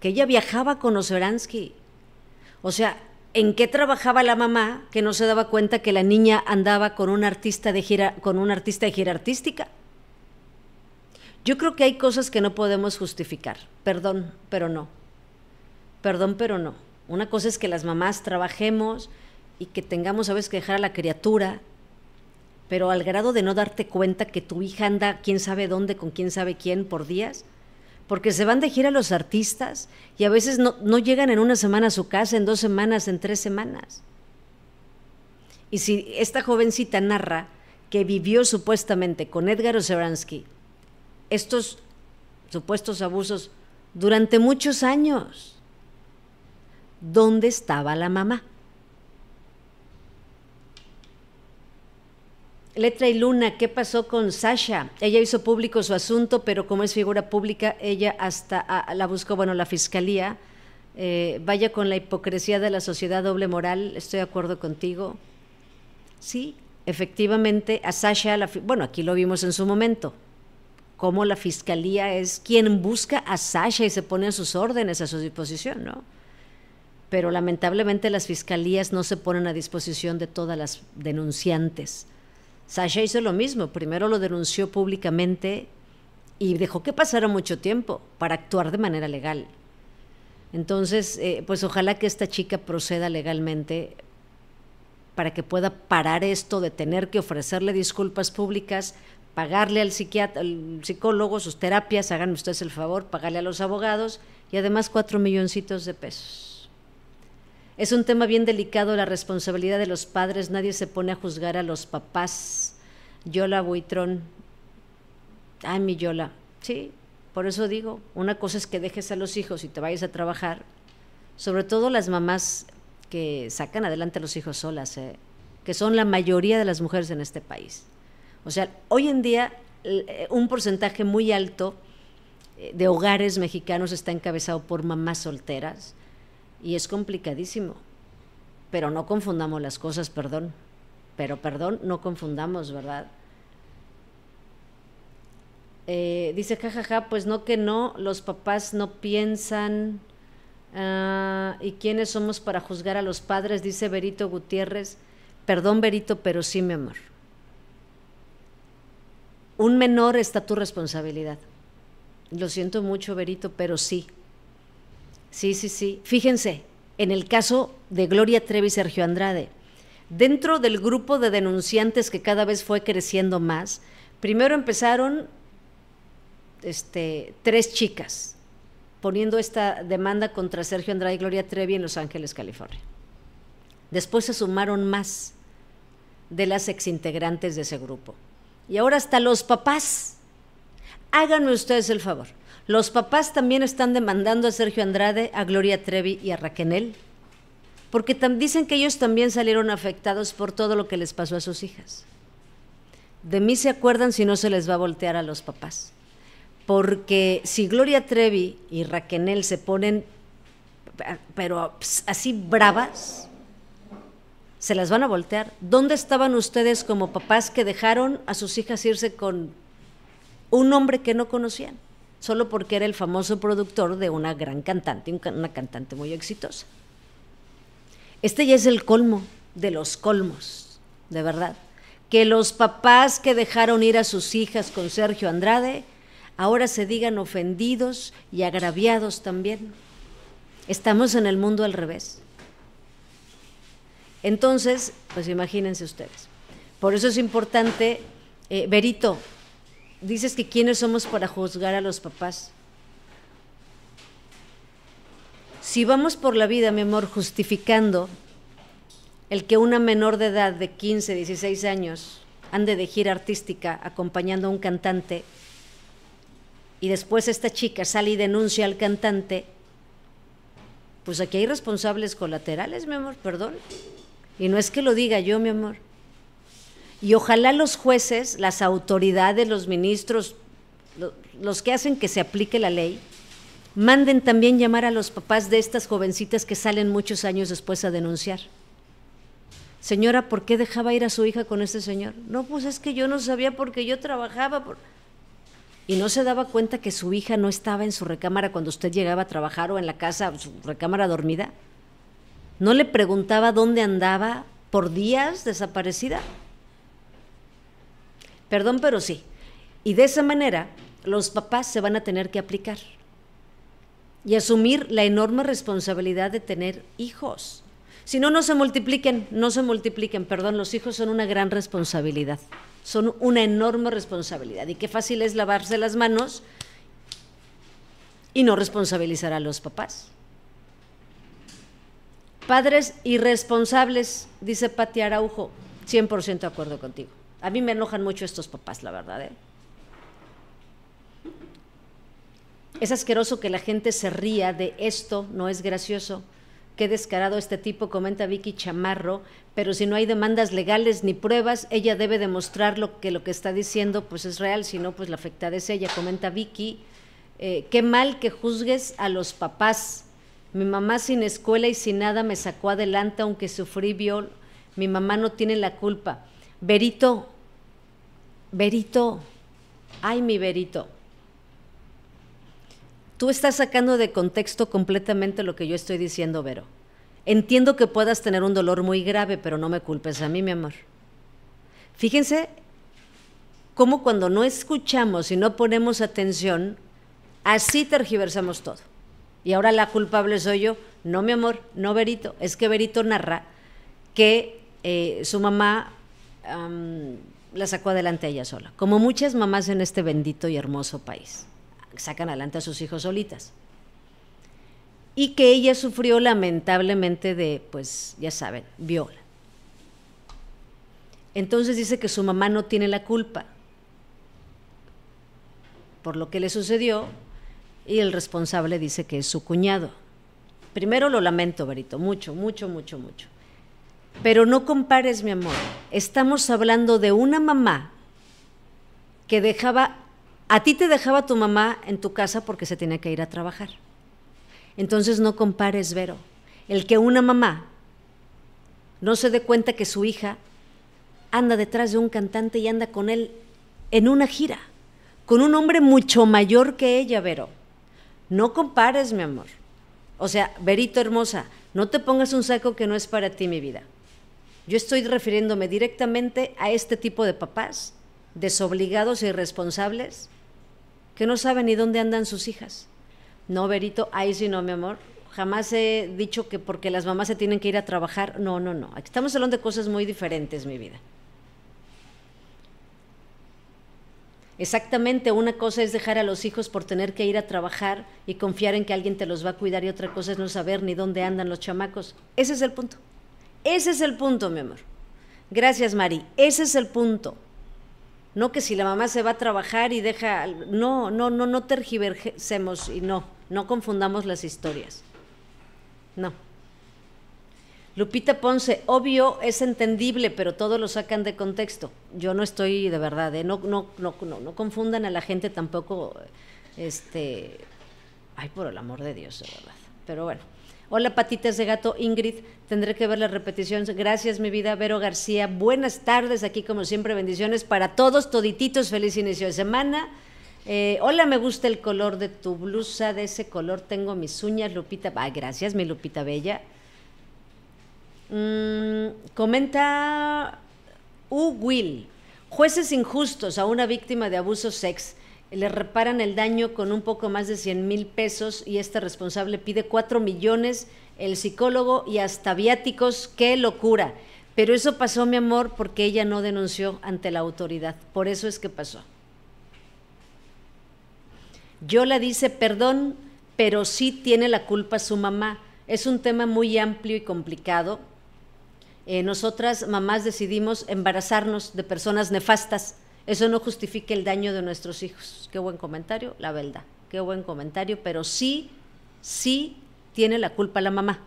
que ella viajaba con Oseransky. O sea, ¿en qué trabajaba la mamá que no se daba cuenta que la niña andaba con un artista de gira, con un artista de gira artística? Yo creo que hay cosas que no podemos justificar. Perdón, pero no. Perdón, pero no. Una cosa es que las mamás trabajemos, y que tengamos a veces que dejar a la criatura, pero al grado de no darte cuenta que tu hija anda quién sabe dónde, con quién sabe quién por días, porque se van de gira los artistas y a veces no, llegan en una semana a su casa, en dos semanas, en tres semanas. Y si esta jovencita narra que vivió supuestamente con Edgar Oseransky estos supuestos abusos durante muchos años, ¿dónde estaba la mamá? Letra y Luna, ¿qué pasó con Sasha? Ella hizo público su asunto, pero como es figura pública, ella hasta ah, ah, la buscó, bueno, la fiscalía. Eh, vaya con la hipocresía de la sociedad doble moral, estoy de acuerdo contigo. Sí, efectivamente, a Sasha, la, bueno, aquí lo vimos en su momento, cómo la fiscalía es quien busca a Sasha y se pone a sus órdenes, a su disposición, ¿no? Pero lamentablemente las fiscalías no se ponen a disposición de todas las denunciantes. Sasha hizo lo mismo, primero lo denunció públicamente y dejó que pasara mucho tiempo para actuar de manera legal. Entonces, eh, pues ojalá que esta chica proceda legalmente para que pueda parar esto de tener que ofrecerle disculpas públicas, pagarle al psicólogo sus terapias, hagan ustedes el favor, pagarle a los abogados y además cuatro milloncitos de pesos. Es un tema bien delicado, la responsabilidad de los padres. Nadie se pone a juzgar a los papás. Yola Buitrón. Ay, mi Yola. Sí, por eso digo, una cosa es que dejes a los hijos y te vayas a trabajar. Sobre todo las mamás que sacan adelante a los hijos solas, eh, que son la mayoría de las mujeres en este país. O sea, hoy en día eh, un porcentaje muy alto eh, de hogares mexicanos está encabezado por mamás solteras y es complicadísimo. Pero no confundamos las cosas, perdón. Pero perdón, no confundamos, ¿verdad? Eh, dice, jajaja, pues no que no, los papás no piensan. Ah, ¿Y quiénes somos para juzgar a los padres? Dice Berito Gutiérrez. Perdón, Berito, pero sí, mi amor. Un menor está tu responsabilidad. Lo siento mucho, Berito, pero sí, Sí, sí, sí. Fíjense, en el caso de Gloria Trevi y Sergio Andrade, dentro del grupo de denunciantes que cada vez fue creciendo más, primero empezaron este, tres chicas poniendo esta demanda contra Sergio Andrade y Gloria Trevi en Los Ángeles, California. Después se sumaron más de las exintegrantes de ese grupo. Y ahora hasta los papás. Háganme ustedes el favor. Los papás también están demandando a Sergio Andrade, a Gloria Trevi y a Raquenel, porque dicen que ellos también salieron afectados por todo lo que les pasó a sus hijas. De mí se acuerdan si no se les va a voltear a los papás. Porque si Gloria Trevi y Raquenel se ponen, pero así bravas, se las van a voltear. ¿Dónde estaban ustedes como papás que dejaron a sus hijas irse con un hombre que no conocían? solo porque era el famoso productor de una gran cantante, una cantante muy exitosa. Este ya es el colmo de los colmos, de verdad. Que los papás que dejaron ir a sus hijas con Sergio Andrade ahora se digan ofendidos y agraviados también. Estamos en el mundo al revés. Entonces, pues imagínense ustedes. Por eso es importante, Verito, eh, Berito, dices que quiénes somos para juzgar a los papás. Si vamos por la vida, mi amor, justificando el que una menor de edad de 15, 16 años ande de gira artística acompañando a un cantante y después esta chica sale y denuncia al cantante, pues aquí hay responsables colaterales, mi amor, perdón. Y no es que lo diga yo, mi amor. Y ojalá los jueces, las autoridades, los ministros, los que hacen que se aplique la ley, manden también llamar a los papás de estas jovencitas que salen muchos años después a denunciar. Señora, ¿por qué dejaba ir a su hija con este señor? No, pues es que yo no sabía porque yo trabajaba. Por... Y no se daba cuenta que su hija no estaba en su recámara cuando usted llegaba a trabajar o en la casa, su recámara dormida. No le preguntaba dónde andaba por días desaparecida. Perdón, pero sí. Y de esa manera los papás se van a tener que aplicar y asumir la enorme responsabilidad de tener hijos. Si no, no se multipliquen, no se multipliquen, perdón, los hijos son una gran responsabilidad, son una enorme responsabilidad. Y qué fácil es lavarse las manos y no responsabilizar a los papás. Padres irresponsables, dice Pati Araujo, 100% de acuerdo contigo. A mí me enojan mucho estos papás, la verdad. ¿eh? Es asqueroso que la gente se ría de esto, no es gracioso. Qué descarado este tipo, comenta Vicky Chamarro, pero si no hay demandas legales ni pruebas, ella debe demostrar que lo que está diciendo pues es real, si no, pues la afectada es ella, comenta Vicky. Eh, qué mal que juzgues a los papás. Mi mamá sin escuela y sin nada me sacó adelante aunque sufrí viol. Mi mamá no tiene la culpa. Berito, Berito, ay mi Berito, tú estás sacando de contexto completamente lo que yo estoy diciendo, Vero. Entiendo que puedas tener un dolor muy grave, pero no me culpes a mí, mi amor. Fíjense cómo cuando no escuchamos y no ponemos atención, así tergiversamos todo. Y ahora la culpable soy yo. No, mi amor, no Berito. Es que Berito narra que eh, su mamá la sacó adelante ella sola, como muchas mamás en este bendito y hermoso país. Sacan adelante a sus hijos solitas. Y que ella sufrió lamentablemente de, pues ya saben, viola. Entonces dice que su mamá no tiene la culpa por lo que le sucedió y el responsable dice que es su cuñado. Primero lo lamento, Berito, mucho, mucho, mucho, mucho. Pero no compares, mi amor. Estamos hablando de una mamá que dejaba, a ti te dejaba tu mamá en tu casa porque se tenía que ir a trabajar. Entonces no compares, Vero. El que una mamá no se dé cuenta que su hija anda detrás de un cantante y anda con él en una gira, con un hombre mucho mayor que ella, Vero. No compares, mi amor. O sea, Verito hermosa, no te pongas un saco que no es para ti, mi vida. Yo estoy refiriéndome directamente a este tipo de papás desobligados e irresponsables que no saben ni dónde andan sus hijas. No, Berito, ahí sí no, mi amor. Jamás he dicho que porque las mamás se tienen que ir a trabajar. No, no, no. Aquí estamos hablando de cosas muy diferentes, mi vida. Exactamente, una cosa es dejar a los hijos por tener que ir a trabajar y confiar en que alguien te los va a cuidar y otra cosa es no saber ni dónde andan los chamacos. Ese es el punto. Ese es el punto, mi amor. Gracias, Mari. Ese es el punto. No que si la mamá se va a trabajar y deja... No, no, no, no tergiversemos y no, no confundamos las historias. No. Lupita Ponce, obvio, es entendible, pero todo lo sacan de contexto. Yo no estoy de verdad, ¿eh? no, no, no, no, no confundan a la gente tampoco, este, ay, por el amor de Dios, de verdad. Pero bueno. Hola, patitas de gato Ingrid. Tendré que ver la repetición. Gracias, mi vida, Vero García. Buenas tardes, aquí como siempre, bendiciones para todos, todititos. Feliz inicio de semana. Eh, hola, me gusta el color de tu blusa, de ese color tengo mis uñas, Lupita. Ah, gracias, mi Lupita Bella. Mm, comenta U. Will. Jueces injustos a una víctima de abuso sex le reparan el daño con un poco más de 100 mil pesos y este responsable pide 4 millones, el psicólogo y hasta viáticos, qué locura. Pero eso pasó, mi amor, porque ella no denunció ante la autoridad. Por eso es que pasó. Yo Yola dice, perdón, pero sí tiene la culpa su mamá. Es un tema muy amplio y complicado. Eh, nosotras, mamás, decidimos embarazarnos de personas nefastas eso no justifica el daño de nuestros hijos. Qué buen comentario, la verdad. Qué buen comentario, pero sí, sí tiene la culpa la mamá.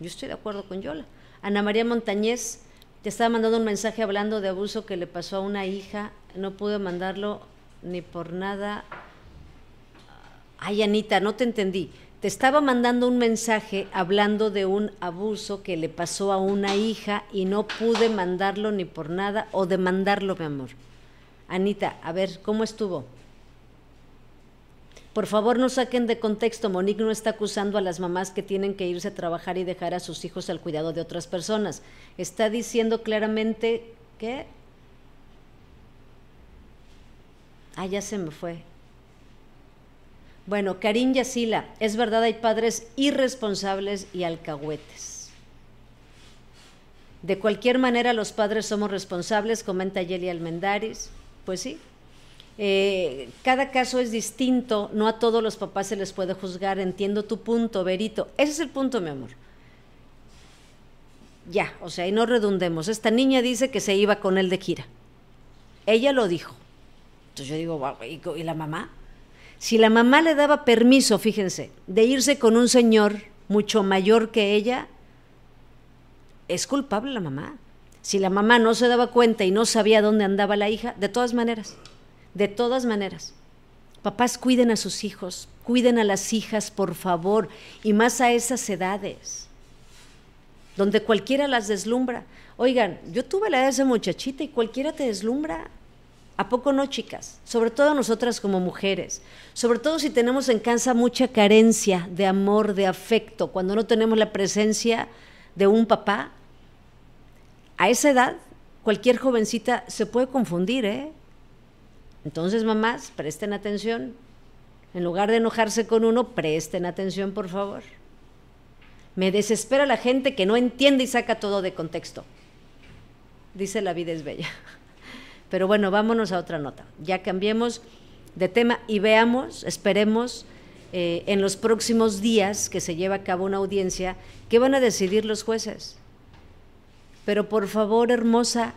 Yo estoy de acuerdo con Yola. Ana María Montañez te estaba mandando un mensaje hablando de abuso que le pasó a una hija. No pude mandarlo ni por nada. Ay, Anita, no te entendí te estaba mandando un mensaje hablando de un abuso que le pasó a una hija y no pude mandarlo ni por nada o demandarlo, mi amor. Anita, a ver, ¿cómo estuvo? Por favor, no saquen de contexto. Monique no está acusando a las mamás que tienen que irse a trabajar y dejar a sus hijos al cuidado de otras personas. Está diciendo claramente que... Ah, ya se me fue. Bueno, Karin Yasila, es verdad, hay padres irresponsables y alcahuetes. De cualquier manera, los padres somos responsables, comenta Yeli Almendaris. Pues sí. Eh, cada caso es distinto, no a todos los papás se les puede juzgar. Entiendo tu punto, Berito. Ese es el punto, mi amor. Ya, o sea, y no redundemos. Esta niña dice que se iba con él de gira. Ella lo dijo. Entonces yo digo, ¿y la mamá? Si la mamá le daba permiso, fíjense, de irse con un señor mucho mayor que ella, es culpable la mamá. Si la mamá no se daba cuenta y no sabía dónde andaba la hija, de todas maneras, de todas maneras. Papás, cuiden a sus hijos, cuiden a las hijas, por favor, y más a esas edades, donde cualquiera las deslumbra. Oigan, yo tuve la edad de muchachita y cualquiera te deslumbra. ¿A poco no, chicas? Sobre todo nosotras como mujeres. Sobre todo si tenemos en casa mucha carencia de amor, de afecto, cuando no tenemos la presencia de un papá. A esa edad, cualquier jovencita se puede confundir, ¿eh? Entonces, mamás, presten atención. En lugar de enojarse con uno, presten atención, por favor. Me desespera la gente que no entiende y saca todo de contexto. Dice la vida es bella. Pero bueno, vámonos a otra nota. Ya cambiemos de tema y veamos, esperemos eh, en los próximos días que se lleva a cabo una audiencia, qué van a decidir los jueces. Pero por favor, hermosa,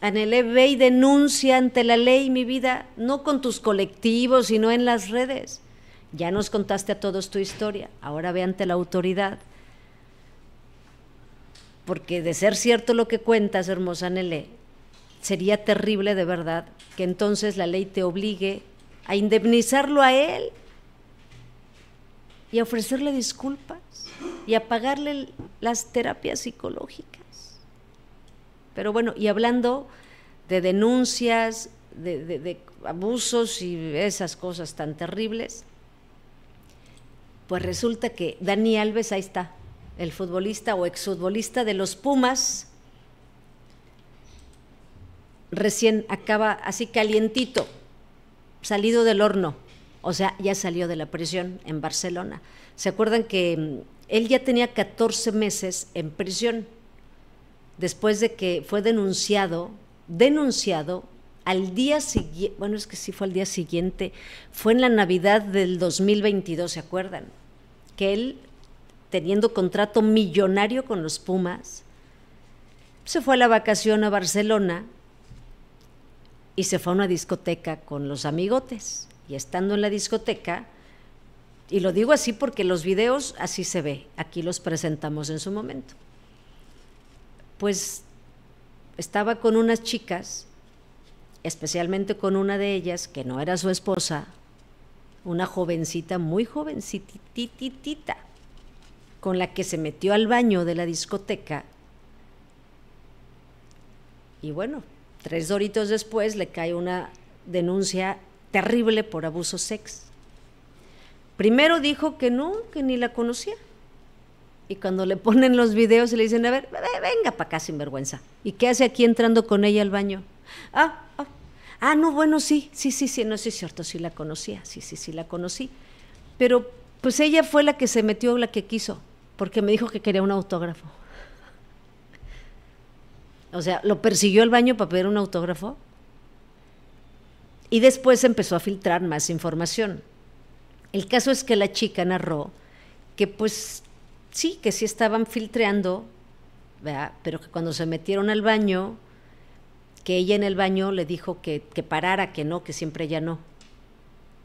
Anelé, ve y denuncia ante la ley mi vida, no con tus colectivos, sino en las redes. Ya nos contaste a todos tu historia, ahora ve ante la autoridad porque de ser cierto lo que cuentas, hermosa Nele, sería terrible de verdad que entonces la ley te obligue a indemnizarlo a él y a ofrecerle disculpas y a pagarle las terapias psicológicas. Pero bueno, y hablando de denuncias, de, de abusos y esas cosas tan terribles, pues resulta que Dani Alves ahí está, el futbolista o exfutbolista de los Pumas, recién acaba así calientito, salido del horno, o sea, ya salió de la prisión en Barcelona. ¿Se acuerdan que mm, él ya tenía 14 meses en prisión después de que fue denunciado, denunciado al día siguiente, bueno, es que sí fue al día siguiente, fue en la Navidad del 2022, ¿se acuerdan? Que él teniendo contrato millonario con los Pumas, se fue a la vacación a Barcelona y se fue a una discoteca con los amigotes. Y estando en la discoteca, y lo digo así porque los videos así se ve, aquí los presentamos en su momento. Pues estaba con unas chicas, especialmente con una de ellas que no era su esposa, una jovencita muy jovencititita, con la que se metió al baño de la discoteca. Y bueno, tres doritos después le cae una denuncia terrible por abuso sex. Primero dijo que no, que ni la conocía. Y cuando le ponen los videos y le dicen, a ver, venga para acá sin vergüenza. ¿Y qué hace aquí entrando con ella al baño? Ah, ah, ah, no, bueno, sí, sí, sí, sí, no, sí es cierto, sí la conocía, sí, sí, sí la conocí. Pero pues ella fue la que se metió, la que quiso porque me dijo que quería un autógrafo. O sea, lo persiguió al baño para pedir un autógrafo. Y después empezó a filtrar más información. El caso es que la chica narró que pues sí, que sí estaban filtreando, pero que cuando se metieron al baño, que ella en el baño le dijo que, que parara, que no, que siempre ya no.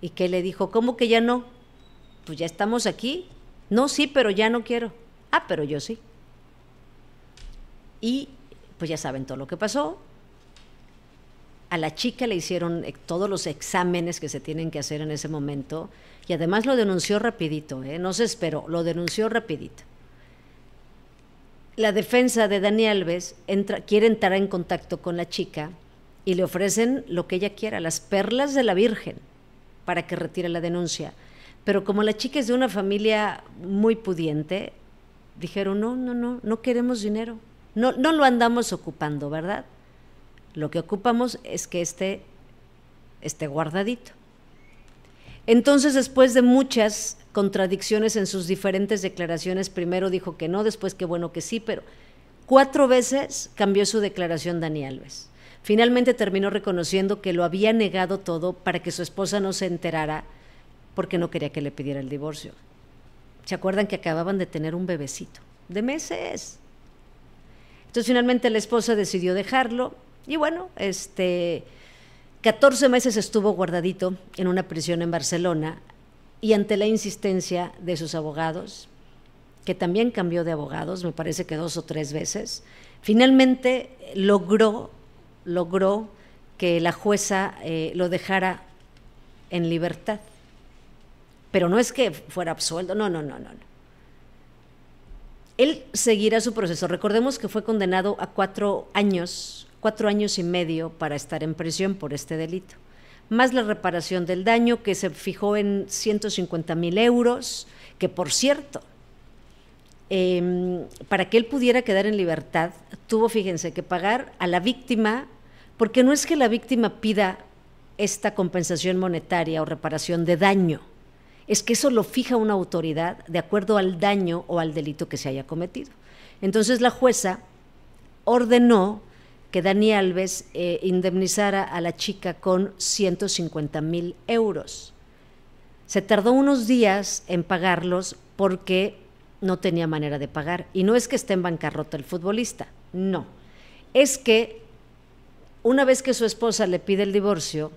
Y que le dijo, ¿cómo que ya no? Pues ya estamos aquí, no, sí, pero ya no quiero. Ah, pero yo sí. Y pues ya saben todo lo que pasó. A la chica le hicieron eh, todos los exámenes que se tienen que hacer en ese momento y además lo denunció rapidito, ¿eh? no se esperó, lo denunció rapidito. La defensa de Dani Alves quiere entrar en contacto con la chica y le ofrecen lo que ella quiera, las perlas de la Virgen, para que retire la denuncia. Pero como la chica es de una familia muy pudiente, dijeron, no, no, no, no queremos dinero. No, no lo andamos ocupando, ¿verdad? Lo que ocupamos es que esté, esté guardadito. Entonces, después de muchas contradicciones en sus diferentes declaraciones, primero dijo que no, después que bueno que sí, pero cuatro veces cambió su declaración Daniel Alves. Finalmente terminó reconociendo que lo había negado todo para que su esposa no se enterara porque no quería que le pidiera el divorcio. ¿Se acuerdan que acababan de tener un bebecito? De meses. Entonces finalmente la esposa decidió dejarlo y bueno, este, 14 meses estuvo guardadito en una prisión en Barcelona y ante la insistencia de sus abogados, que también cambió de abogados, me parece que dos o tres veces, finalmente logró, logró que la jueza eh, lo dejara en libertad. Pero no es que fuera absuelto, no, no, no, no. Él seguirá su proceso. Recordemos que fue condenado a cuatro años, cuatro años y medio para estar en prisión por este delito, más la reparación del daño que se fijó en 150 mil euros, que por cierto, em, para que él pudiera quedar en libertad, tuvo, fíjense, que pagar a la víctima, porque no es que la víctima pida esta compensación monetaria o reparación de daño, es que eso lo fija una autoridad de acuerdo al daño o al delito que se haya cometido. Entonces la jueza ordenó que Dani Alves eh, indemnizara a la chica con 150 mil euros. Se tardó unos días en pagarlos porque no tenía manera de pagar. Y no es que esté en bancarrota el futbolista, no. Es que una vez que su esposa le pide el divorcio,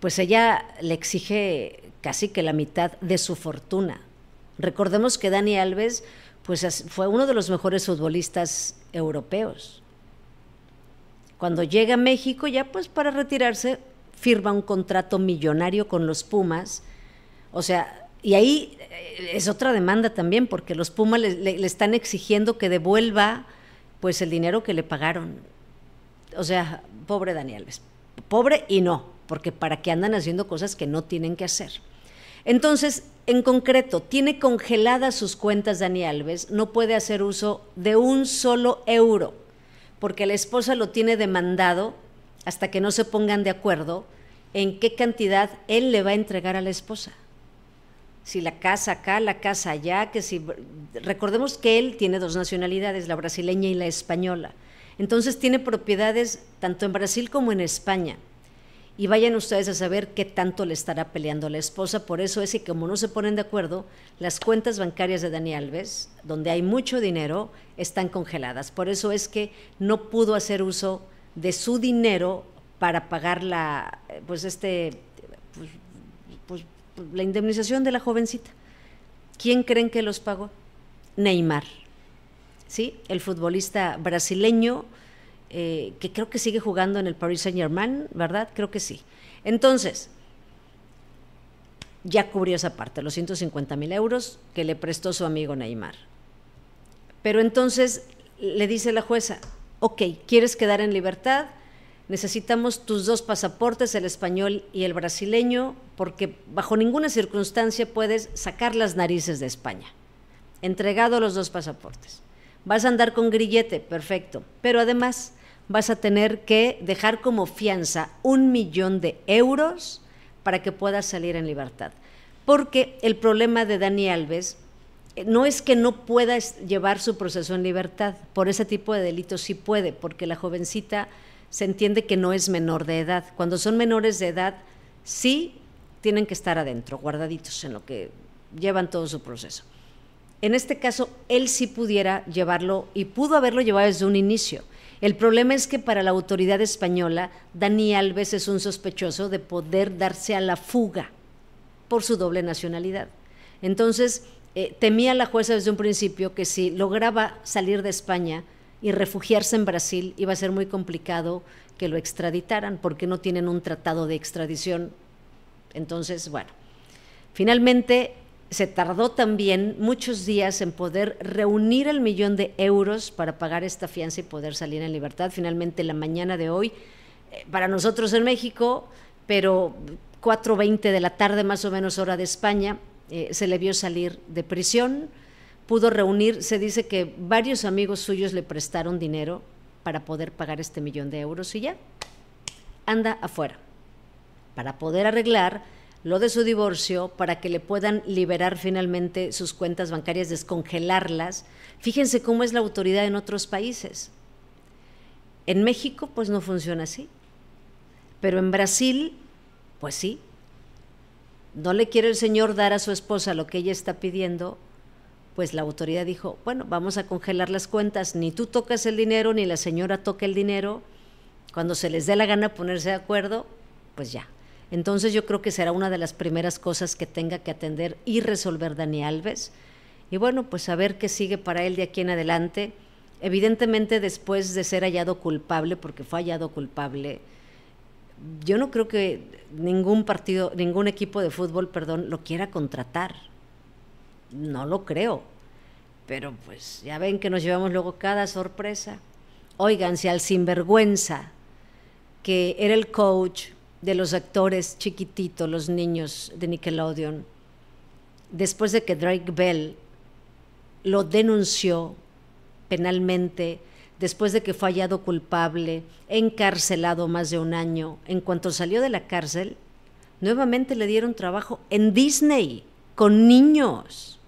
pues ella le exige casi que la mitad de su fortuna. Recordemos que Dani Alves pues, fue uno de los mejores futbolistas europeos. Cuando llega a México, ya pues para retirarse, firma un contrato millonario con los Pumas. O sea, y ahí eh, es otra demanda también, porque los Pumas le, están exigiendo que devuelva pues el dinero que le pagaron. O sea, pobre Dani Alves. Pobre y no, porque para qué andan haciendo cosas que no tienen que hacer. Entonces, en concreto, tiene congeladas sus cuentas Dani Alves, no puede hacer uso de un solo euro, porque la esposa lo tiene demandado hasta que no se pongan de acuerdo en qué cantidad él le va a entregar a la esposa. Si la casa acá, la casa allá, que si... Recordemos que él tiene dos nacionalidades, la brasileña y la española. Entonces tiene propiedades tanto en Brasil como en España y vayan ustedes a saber qué tanto le estará peleando la esposa. Por eso es que como no se ponen de acuerdo, las cuentas bancarias de Dani Alves, donde hay mucho dinero, están congeladas. Por eso es que no pudo hacer uso de su dinero para pagar la, pues este, pues, pues, pues la indemnización de la jovencita. ¿Quién creen que los pagó? Neymar, ¿sí? El futbolista brasileño eh, que creo que sigue jugando en el Paris Saint Germain, ¿verdad? Creo que sí. Entonces, ya cubrió esa parte, los 150 mil euros que le prestó su amigo Neymar. Pero entonces le dice la jueza, ok, ¿quieres quedar en libertad? Necesitamos tus dos pasaportes, el español y el brasileño, porque bajo ninguna circunstancia puedes sacar las narices de España. Entregado los dos pasaportes. Vas a andar con grillete, perfecto. Pero además, vas a tener que dejar como fianza un millón de euros para que puedas salir en libertad. Porque el problema de Dani Alves eh, no es que no pueda llevar su proceso en libertad, por ese tipo de delitos sí puede, porque la jovencita se entiende que no es menor de edad. Cuando son menores de edad, sí tienen que estar adentro, guardaditos en lo que llevan todo su proceso. En este caso, él sí pudiera llevarlo y pudo haberlo llevado desde un inicio el problema es que para la autoridad española, Dani Alves es un sospechoso de poder darse a la fuga por su doble nacionalidad. Entonces, eh, temía la jueza desde un principio que si lograba salir de España y refugiarse en Brasil, iba a ser muy complicado que lo extraditaran porque no tienen un tratado de extradición. Entonces, bueno, finalmente se tardó también muchos días en poder reunir el millón de euros para pagar esta fianza y poder salir en libertad. Finalmente, la mañana de hoy, eh, para nosotros en México, pero 4.20 de la tarde más o menos hora de España, eh, se le vio salir de prisión, pudo reunir, se dice que varios amigos suyos le prestaron dinero para poder pagar este millón de euros y ya anda afuera para poder arreglar lo de su divorcio para que le puedan liberar finalmente sus cuentas bancarias, descongelarlas. Fíjense cómo es la autoridad en otros países. En México pues no funciona así, pero en Brasil pues sí. No le quiere el señor dar a su esposa lo que ella está pidiendo, pues la autoridad dijo, bueno, vamos a congelar las cuentas, ni tú tocas el dinero, ni la señora toca el dinero, cuando se les dé la gana ponerse de acuerdo, pues ya, entonces yo creo que será una de las primeras cosas que tenga que atender y resolver Dani Alves. Y bueno, pues a ver qué sigue para él de aquí en adelante. Evidentemente después de ser hallado culpable, porque fue hallado culpable, yo no creo que ningún partido, ningún equipo de fútbol, perdón, lo quiera contratar. No lo creo. Pero pues ya ven que nos llevamos luego cada sorpresa. Oigan, si al sinvergüenza que era el coach de los actores chiquititos, los niños de Nickelodeon, después de que Drake Bell lo denunció penalmente, después de que fue hallado culpable, encarcelado más de un año, en cuanto salió de la cárcel, nuevamente le dieron trabajo en Disney, con niños.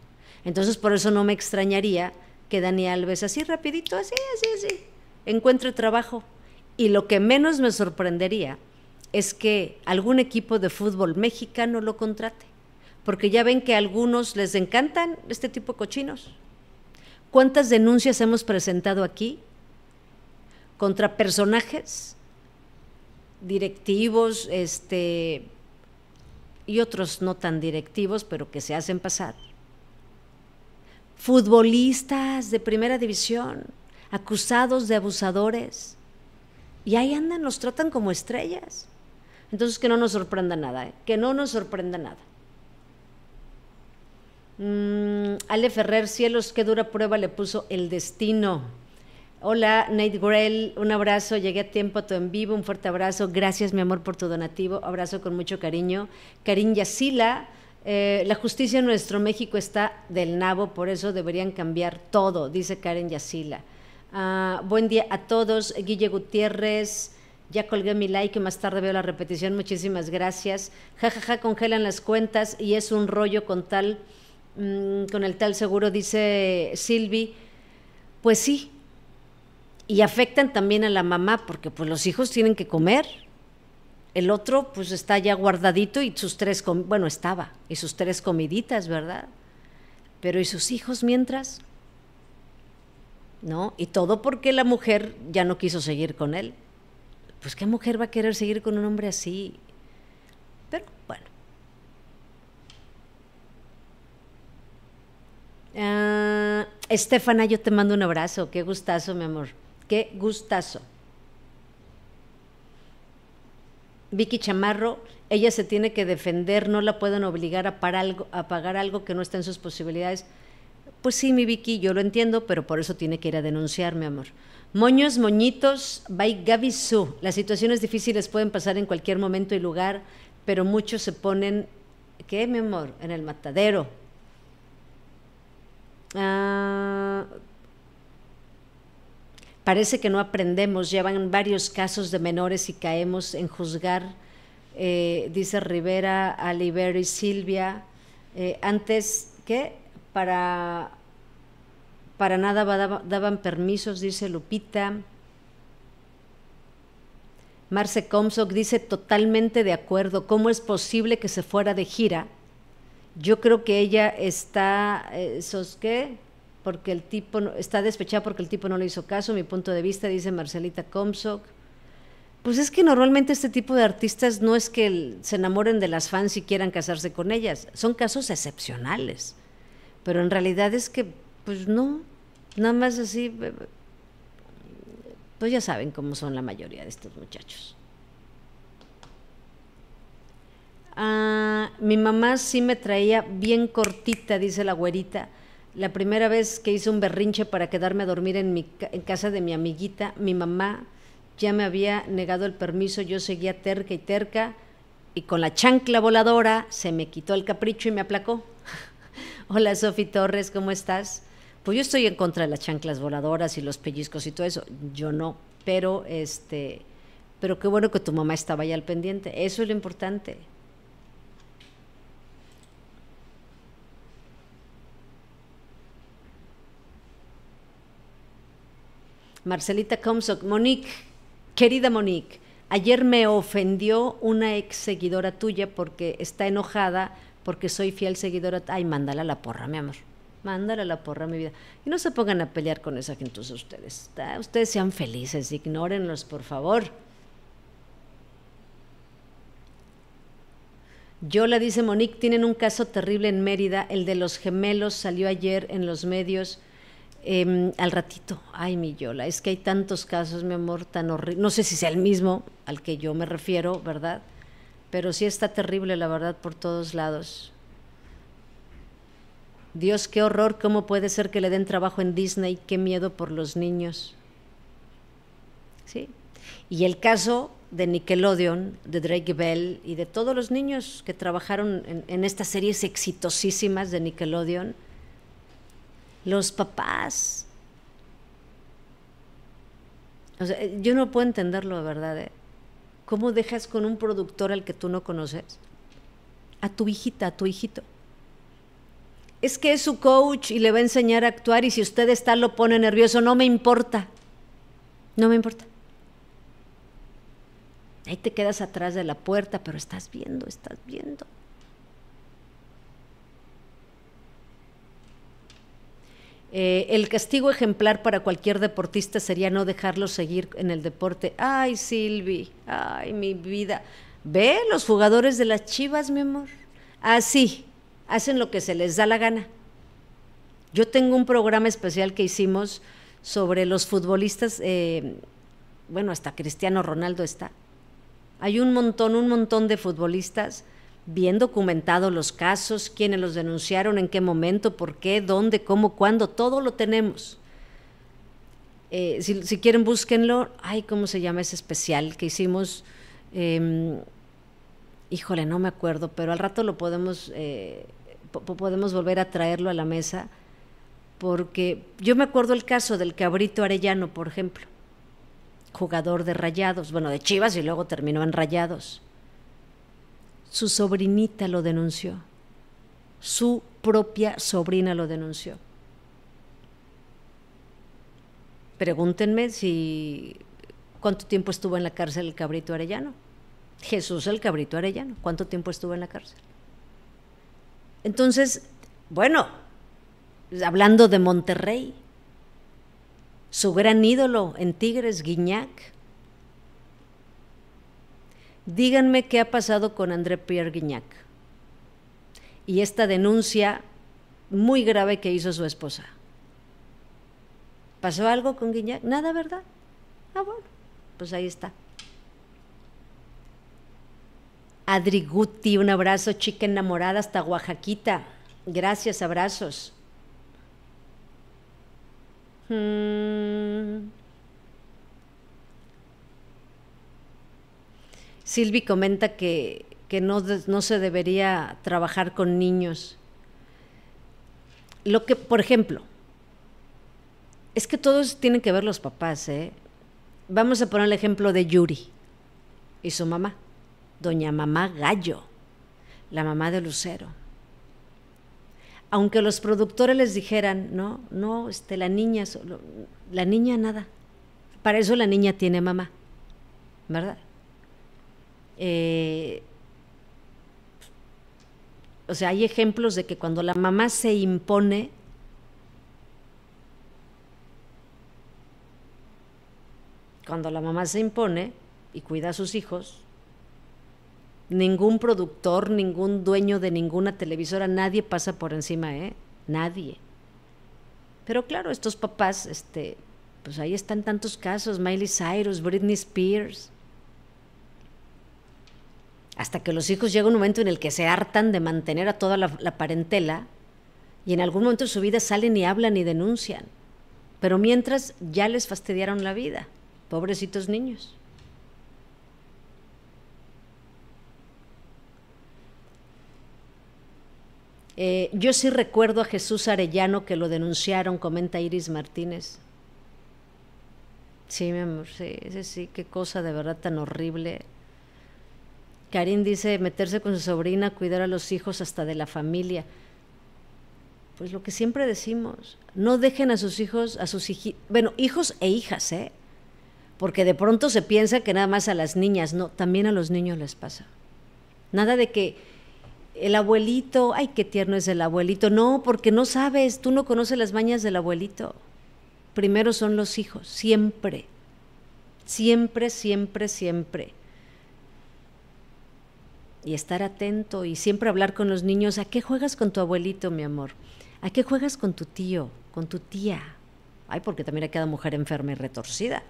Entonces por eso no me extrañaría que Daniel Alves así rapidito, así, así, así, encuentre trabajo. Y lo que menos me sorprendería es que algún equipo de fútbol mexicano lo contrate, porque ya ven que a algunos les encantan este tipo de cochinos. ¿Cuántas denuncias hemos presentado aquí contra personajes, directivos, este y otros no tan directivos, pero que se hacen pasar? Futbolistas de primera división, acusados de abusadores, y ahí andan, nos tratan como estrellas. Entonces que no nos sorprenda nada, ¿eh? que no nos sorprenda nada. Mm, Ale Ferrer, cielos, qué dura prueba le puso el destino. Hola, Nate Grell, un abrazo, llegué a tiempo a tu en vivo, un fuerte abrazo, gracias mi amor por tu donativo, abrazo con mucho cariño. Karin Yasila, eh, la justicia en nuestro México está del nabo, por eso deberían cambiar todo, dice Karen Yasila. Ah, buen día a todos, Guille Gutiérrez, ya colgué mi like y más tarde veo la repetición. Muchísimas gracias. jajaja congelan las cuentas y es un rollo con tal, mm, con el tal seguro, dice Silvi. Pues sí. Y afectan también a la mamá porque pues los hijos tienen que comer. El otro pues está ya guardadito y sus tres, bueno, estaba, y sus tres comiditas, ¿verdad? Pero ¿y sus hijos mientras? ¿No? Y todo porque la mujer ya no quiso seguir con él pues qué mujer va a querer seguir con un hombre así. Pero bueno. Ah, Estefana, yo te mando un abrazo. Qué gustazo, mi amor. Qué gustazo. Vicky Chamarro, ella se tiene que defender, no la pueden obligar a, algo, a pagar algo que no está en sus posibilidades. Pues sí, mi Vicky, yo lo entiendo, pero por eso tiene que ir a denunciar, mi amor. Moños, moñitos, by Gaby Su. Las situaciones difíciles pueden pasar en cualquier momento y lugar, pero muchos se ponen, ¿qué, mi amor? En el matadero. Ah, parece que no aprendemos, llevan varios casos de menores y caemos en juzgar, eh, dice Rivera, Alibero y Silvia. Eh, antes, ¿qué? Para para nada daban permisos, dice Lupita. Marce Comsock dice totalmente de acuerdo, ¿cómo es posible que se fuera de gira? Yo creo que ella está, eh, sosqué, Porque el tipo, no, está despechada porque el tipo no le hizo caso, mi punto de vista, dice Marcelita Comsock. Pues es que normalmente este tipo de artistas no es que se enamoren de las fans y quieran casarse con ellas, son casos excepcionales, pero en realidad es que pues no, nada más así, pues ya saben cómo son la mayoría de estos muchachos. Ah, mi mamá sí me traía bien cortita, dice la güerita. La primera vez que hice un berrinche para quedarme a dormir en, mi, en casa de mi amiguita, mi mamá ya me había negado el permiso, yo seguía terca y terca, y con la chancla voladora se me quitó el capricho y me aplacó. Hola Sofi Torres, ¿cómo estás? Pues yo estoy en contra de las chanclas voladoras y los pellizcos y todo eso. Yo no, pero este, pero qué bueno que tu mamá estaba ya al pendiente. Eso es lo importante. Marcelita Comsoc, Monique, querida Monique, ayer me ofendió una ex seguidora tuya porque está enojada porque soy fiel seguidora. Ay, mándala la porra, mi amor a la porra, mi vida. Y no se pongan a pelear con esa gente ustedes. Ustedes sean felices, ignórenlos, por favor. Yola dice Monique, tienen un caso terrible en Mérida, el de los gemelos salió ayer en los medios. Em, al ratito, ay mi Yola, es que hay tantos casos, mi amor, tan horrible. No sé si sea el mismo al que yo me refiero, ¿verdad? Pero sí está terrible, la verdad, por todos lados. Dios, qué horror, ¿cómo puede ser que le den trabajo en Disney? Qué miedo por los niños. ¿Sí? Y el caso de Nickelodeon, de Drake Bell y de todos los niños que trabajaron en, estas series exitosísimas de Nickelodeon, los papás. yo no puedo entenderlo verdad. ¿eh? ¿Cómo dejas con un productor al que tú no conoces a tu hijita, a tu hijito? es que es su coach y le va a enseñar a actuar y si usted está lo pone nervioso, no me importa. No me importa. Ahí te quedas atrás de la puerta, pero estás viendo, estás viendo. Eh, el castigo ejemplar para cualquier deportista sería no dejarlo seguir en el deporte. Ay, Silvi, ay, mi vida. Ve los jugadores de las Chivas, mi amor. Así, hacen lo que se les da la gana. Yo tengo un programa especial que hicimos sobre los futbolistas, eh, bueno, hasta Cristiano Ronaldo está. Hay un montón, un montón de futbolistas bien documentados los casos, quiénes los denunciaron, en qué momento, por qué, dónde, cómo, cuándo, todo lo tenemos. Eh, si, quieren, búsquenlo. Ay, ¿cómo se llama ese especial que hicimos? Em, híjole, no me acuerdo, pero al rato lo podemos eh, podemos volver a traerlo a la mesa, porque yo me acuerdo el caso del cabrito Arellano, por ejemplo, jugador de Rayados, bueno, de Chivas y luego terminó en Rayados. Su sobrinita lo denunció, su propia sobrina lo denunció. Pregúntenme si cuánto tiempo estuvo en la cárcel el cabrito Arellano. Jesús el cabrito Arellano, ¿cuánto tiempo estuvo en la cárcel? Entonces, bueno, hablando de Monterrey, su gran ídolo en Tigres, Guiñac. Díganme qué ha pasado con André Pierre Guiñac y esta denuncia muy grave que hizo su esposa. ¿Pasó algo con Guiñac? Nada, ¿verdad? Ah, bueno, pues ahí está. Adri Guti, un abrazo, chica enamorada hasta Oaxaquita. Gracias, abrazos. Hmm. Silvi comenta que, no, no, se debería trabajar con niños. Lo que, por ejemplo, es que todos tienen que ver los papás, ¿eh? Vamos a poner el ejemplo de Yuri y su mamá doña Mamá Gallo, la mamá de Lucero. Aunque los productores les dijeran, no, no, este, la niña, la niña nada. Para eso la niña tiene mamá, ¿verdad? Eh, o sea, hay ejemplos de que cuando la mamá se impone, cuando la mamá se impone y cuida a sus hijos, Ningún productor, ningún dueño de ninguna televisora, nadie pasa por encima, ¿eh? Nadie. Pero claro, estos papás, este, pues ahí están tantos casos, Miley Cyrus, Britney Spears. Hasta que los hijos llegan un momento en el que se hartan de mantener a toda la, la parentela y en algún momento de su vida salen y hablan y denuncian. Pero mientras ya les fastidiaron la vida, pobrecitos niños. Eh, yo sí recuerdo a Jesús Arellano que lo denunciaron, comenta Iris Martínez. Sí, mi amor, sí, ese sí, qué cosa de verdad tan horrible. Karim dice meterse con su sobrina, cuidar a los hijos hasta de la familia. Pues lo que siempre decimos, no dejen a sus hijos, a sus bueno, hijos e hijas, ¿eh? Porque de pronto se piensa que nada más a las niñas, no, también a los niños les pasa. Nada de que el abuelito, ay, qué tierno es el abuelito. No, porque no sabes, tú no conoces las mañas del abuelito. Primero son los hijos, siempre, siempre, siempre, siempre. Y estar atento y siempre hablar con los niños, ¿a qué juegas con tu abuelito, mi amor? ¿A qué juegas con tu tío, con tu tía? Ay, porque también hay cada mujer enferma y retorcida.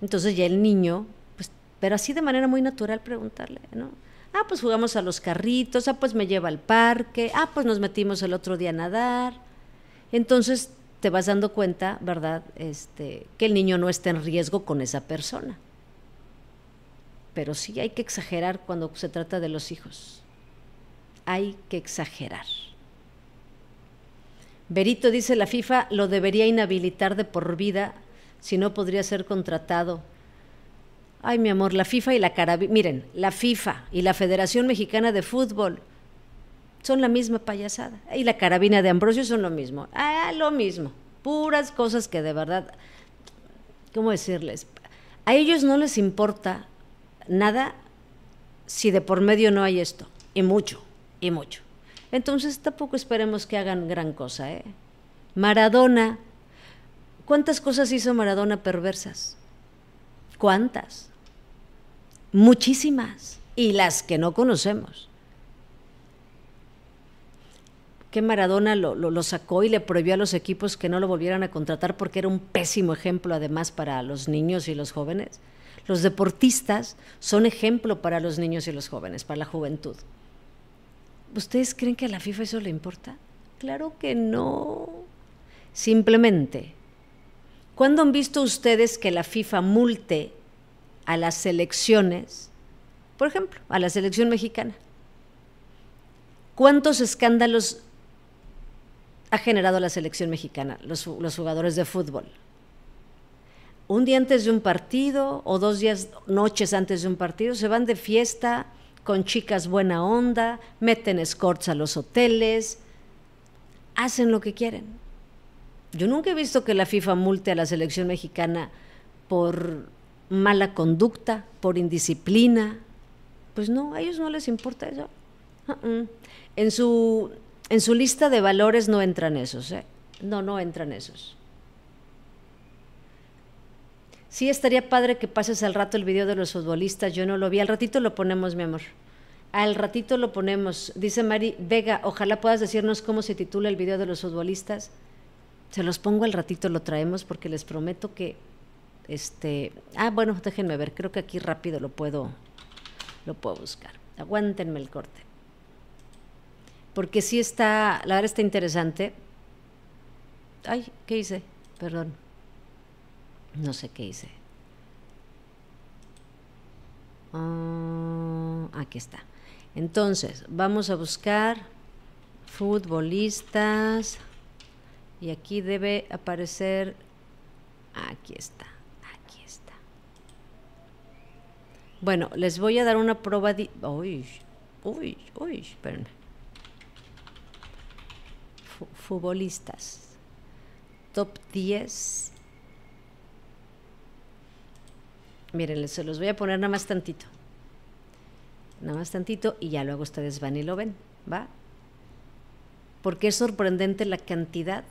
Entonces ya el niño, pues, pero así de manera muy natural preguntarle, ¿no? ah, pues jugamos a los carritos, ah, pues me lleva al parque, ah, pues nos metimos el otro día a nadar. Entonces te vas dando cuenta, ¿verdad? Este, que el niño no está en riesgo con esa persona. Pero sí hay que exagerar cuando se trata de los hijos. Hay que exagerar. Berito dice la FIFA lo debería inhabilitar de por vida, si no podría ser contratado Ay, mi amor, la FIFA y la Carabina. Miren, la FIFA y la Federación Mexicana de Fútbol son la misma payasada. Y la carabina de Ambrosio son lo mismo. Ah, lo mismo. Puras cosas que de verdad. ¿Cómo decirles? A ellos no les importa nada si de por medio no hay esto. Y mucho, y mucho. Entonces tampoco esperemos que hagan gran cosa, ¿eh? Maradona. ¿Cuántas cosas hizo Maradona perversas? ¿Cuántas? muchísimas, y las que no conocemos. Que Maradona lo, sacó y le prohibió a los equipos que no lo volvieran a contratar porque era un pésimo ejemplo además para los niños y los jóvenes. Los deportistas son ejemplo para los niños y los jóvenes, para la juventud. ¿Ustedes creen que a la FIFA eso le importa? Claro que no. Simplemente, ¿cuándo han visto ustedes que la FIFA multe a las selecciones, por ejemplo, a la selección mexicana. ¿Cuántos escándalos ha generado la selección mexicana, los, jugadores de fútbol? Un día antes de un partido o dos días, noches antes de un partido, se van de fiesta con chicas buena onda, meten escorts a los hoteles, hacen lo que quieren. Yo nunca he visto que la FIFA multe a la selección mexicana por mala conducta, por indisciplina. Pues no, a ellos no les importa eso. Uh-uh. En, su, en su lista de valores no entran esos. ¿eh? No, no entran esos. Sí, estaría padre que pases al rato el video de los futbolistas. Yo no lo vi. Al ratito lo ponemos, mi amor. Al ratito lo ponemos. Dice Mari Vega, ojalá puedas decirnos cómo se titula el video de los futbolistas. Se los pongo al ratito, lo traemos porque les prometo que este, ah, bueno, déjenme ver, creo que aquí rápido lo puedo, lo puedo buscar. Aguántenme el corte. Porque sí está, la verdad está interesante. Ay, ¿qué hice? Perdón. No sé qué hice. Ah, aquí está. Entonces, vamos a buscar futbolistas. Y aquí debe aparecer. Aquí está. Bueno, les voy a dar una prueba... Uy, uy, uy, espérenme. futbolistas. Top 10. Miren, se los voy a poner nada más tantito. Nada más tantito y ya luego ustedes van y lo ven, ¿va? Porque es sorprendente la cantidad,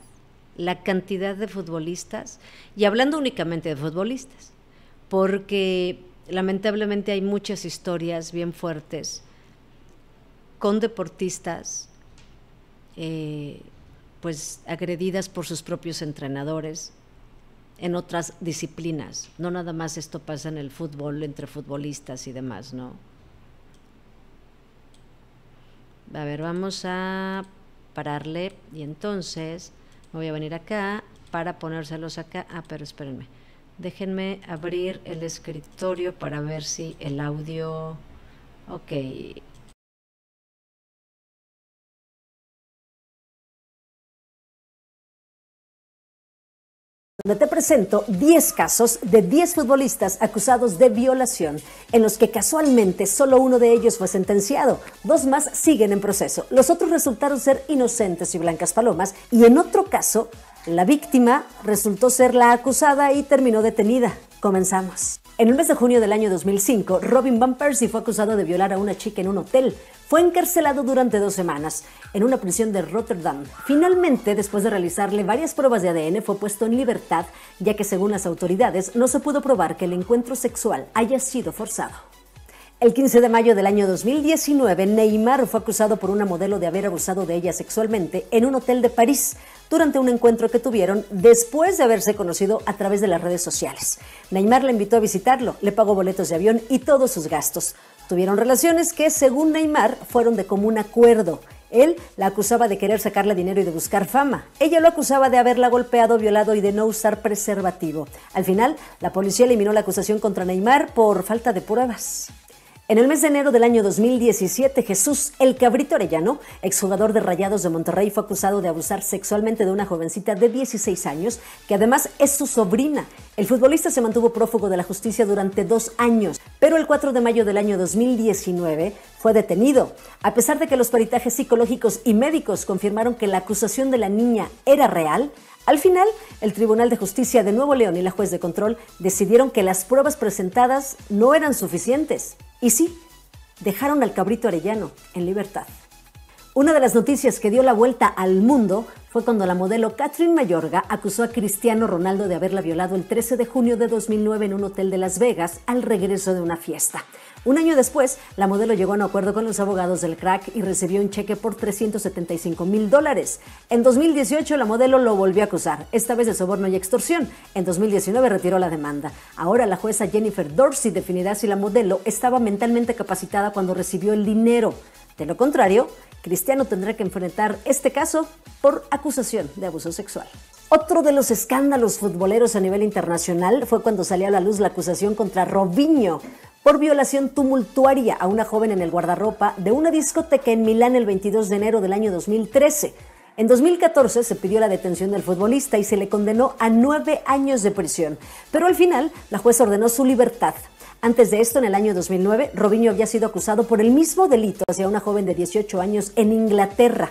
la cantidad de futbolistas, y hablando únicamente de futbolistas, porque lamentablemente hay muchas historias bien fuertes con deportistas, eh, pues agredidas por sus propios entrenadores en otras disciplinas. No nada más esto pasa en el fútbol, entre futbolistas y demás, ¿no? A ver, vamos a pararle y entonces me voy a venir acá para ponérselos acá. Ah, pero espérenme. Déjenme abrir el escritorio para ver si el audio... Ok. Donde te presento 10 casos de 10 futbolistas acusados de violación, en los que casualmente solo uno de ellos fue sentenciado. Dos más siguen en proceso. Los otros resultaron ser inocentes y blancas palomas, y en otro caso la víctima resultó ser la acusada y terminó detenida. Comenzamos. En el mes de junio del año 2005, Robin Van Persie fue acusado de violar a una chica en un hotel. Fue encarcelado durante dos semanas en una prisión de Rotterdam. Finalmente, después de realizarle varias pruebas de ADN, fue puesto en libertad, ya que según las autoridades no se pudo probar que el encuentro sexual haya sido forzado. El 15 de mayo del año 2019, Neymar fue acusado por una modelo de haber abusado de ella sexualmente en un hotel de París durante un encuentro que tuvieron después de haberse conocido a través de las redes sociales. Neymar la invitó a visitarlo, le pagó boletos de avión y todos sus gastos. Tuvieron relaciones que, según Neymar, fueron de común acuerdo. Él la acusaba de querer sacarle dinero y de buscar fama. Ella lo acusaba de haberla golpeado, violado y de no usar preservativo. Al final, la policía eliminó la acusación contra Neymar por falta de pruebas. En el mes de enero del año 2017, Jesús El Cabrito Arellano, exjugador de Rayados de Monterrey, fue acusado de abusar sexualmente de una jovencita de 16 años, que además es su sobrina. El futbolista se mantuvo prófugo de la justicia durante dos años, pero el 4 de mayo del año 2019 fue detenido. A pesar de que los peritajes psicológicos y médicos confirmaron que la acusación de la niña era real, al final, el Tribunal de Justicia de Nuevo León y la juez de control decidieron que las pruebas presentadas no eran suficientes. Y sí, dejaron al cabrito arellano en libertad. Una de las noticias que dio la vuelta al mundo fue cuando la modelo Catherine Mayorga acusó a Cristiano Ronaldo de haberla violado el 13 de junio de 2009 en un hotel de Las Vegas al regreso de una fiesta. Un año después, la modelo llegó a un acuerdo con los abogados del crack y recibió un cheque por 375 mil dólares. En 2018, la modelo lo volvió a acusar, esta vez de soborno y extorsión. En 2019 retiró la demanda. Ahora la jueza Jennifer Dorsey definirá si la modelo estaba mentalmente capacitada cuando recibió el dinero. De lo contrario, Cristiano tendrá que enfrentar este caso por acusación de abuso sexual. Otro de los escándalos futboleros a nivel internacional fue cuando salió a la luz la acusación contra Robinho por violación tumultuaria a una joven en el guardarropa de una discoteca en Milán el 22 de enero del año 2013. En 2014 se pidió la detención del futbolista y se le condenó a nueve años de prisión, pero al final la jueza ordenó su libertad. Antes de esto, en el año 2009, Robinho había sido acusado por el mismo delito hacia una joven de 18 años en Inglaterra.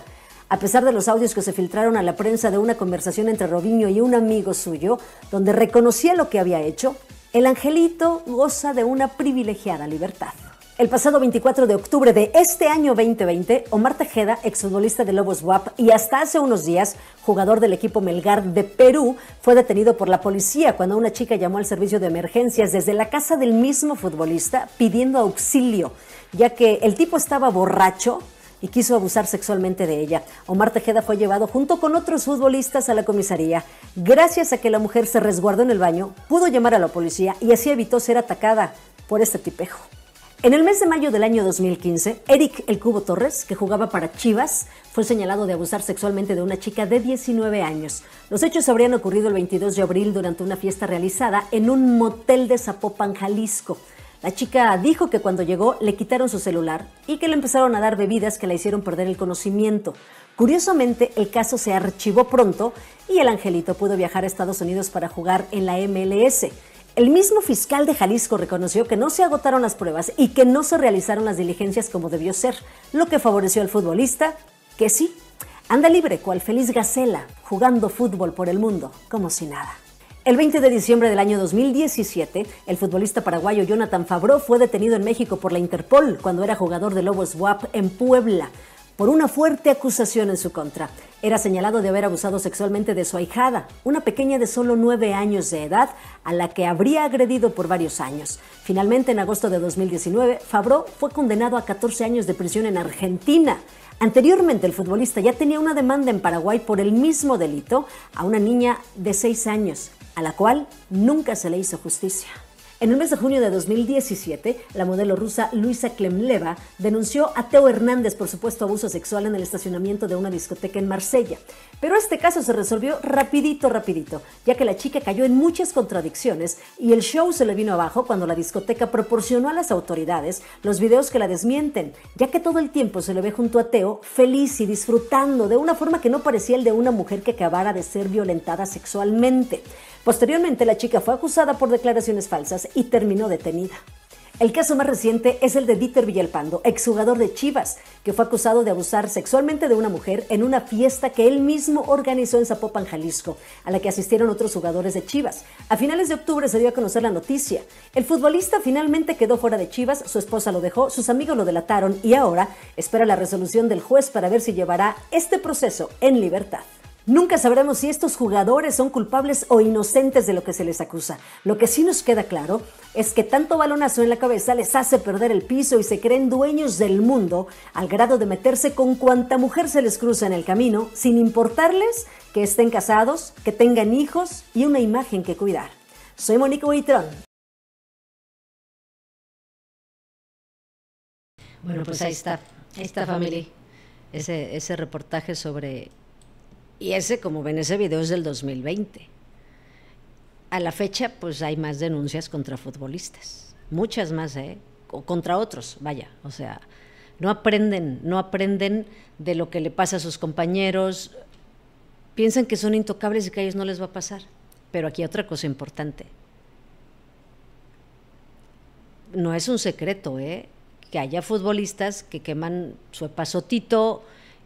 A pesar de los audios que se filtraron a la prensa de una conversación entre Robinho y un amigo suyo, donde reconocía lo que había hecho, el angelito goza de una privilegiada libertad. El pasado 24 de octubre de este año 2020, Omar Tejeda, exfutbolista de Lobos WAP y hasta hace unos días jugador del equipo Melgar de Perú, fue detenido por la policía cuando una chica llamó al servicio de emergencias desde la casa del mismo futbolista pidiendo auxilio, ya que el tipo estaba borracho y quiso abusar sexualmente de ella. Omar Tejeda fue llevado junto con otros futbolistas a la comisaría. Gracias a que la mujer se resguardó en el baño, pudo llamar a la policía y así evitó ser atacada por este tipejo. En el mes de mayo del año 2015, Eric El Cubo Torres, que jugaba para Chivas, fue señalado de abusar sexualmente de una chica de 19 años. Los hechos habrían ocurrido el 22 de abril durante una fiesta realizada en un motel de Zapopan, Jalisco. La chica dijo que cuando llegó le quitaron su celular y que le empezaron a dar bebidas que la hicieron perder el conocimiento. Curiosamente, el caso se archivó pronto y el angelito pudo viajar a Estados Unidos para jugar en la MLS. El mismo fiscal de Jalisco reconoció que no se agotaron las pruebas y que no se realizaron las diligencias como debió ser, lo que favoreció al futbolista, que sí, anda libre cual feliz gacela, jugando fútbol por el mundo, como si nada. El 20 de diciembre del año 2017, el futbolista paraguayo Jonathan Fabro fue detenido en México por la Interpol cuando era jugador de Lobos WAP en Puebla por una fuerte acusación en su contra. Era señalado de haber abusado sexualmente de su ahijada, una pequeña de solo 9 años de edad, a la que habría agredido por varios años. Finalmente, en agosto de 2019, Fabro fue condenado a 14 años de prisión en Argentina. Anteriormente, el futbolista ya tenía una demanda en Paraguay por el mismo delito a una niña de 6 años a la cual nunca se le hizo justicia. En el mes de junio de 2017, la modelo rusa Luisa Klemleva denunció a Teo Hernández por supuesto abuso sexual en el estacionamiento de una discoteca en Marsella. Pero este caso se resolvió rapidito, rapidito, ya que la chica cayó en muchas contradicciones y el show se le vino abajo cuando la discoteca proporcionó a las autoridades los videos que la desmienten, ya que todo el tiempo se le ve junto a Teo feliz y disfrutando de una forma que no parecía el de una mujer que acabara de ser violentada sexualmente. Posteriormente, la chica fue acusada por declaraciones falsas y terminó detenida. El caso más reciente es el de Dieter Villalpando, exjugador de Chivas, que fue acusado de abusar sexualmente de una mujer en una fiesta que él mismo organizó en Zapopan, Jalisco, a la que asistieron otros jugadores de Chivas. A finales de octubre se dio a conocer la noticia. El futbolista finalmente quedó fuera de Chivas, su esposa lo dejó, sus amigos lo delataron y ahora espera la resolución del juez para ver si llevará este proceso en libertad. Nunca sabremos si estos jugadores son culpables o inocentes de lo que se les acusa. Lo que sí nos queda claro es que tanto balonazo en la cabeza les hace perder el piso y se creen dueños del mundo al grado de meterse con cuanta mujer se les cruza en el camino, sin importarles que estén casados, que tengan hijos y una imagen que cuidar. Soy Mónica Huitrón. Bueno, pues ahí está, ahí está, familia. Ese, ese reportaje sobre y ese, como ven, ese video es del 2020. A la fecha, pues hay más denuncias contra futbolistas, muchas más, ¿eh? O contra otros, vaya, o sea, no aprenden, no aprenden de lo que le pasa a sus compañeros, piensan que son intocables y que a ellos no les va a pasar. Pero aquí hay otra cosa importante. No es un secreto, ¿eh? Que haya futbolistas que queman su pasotito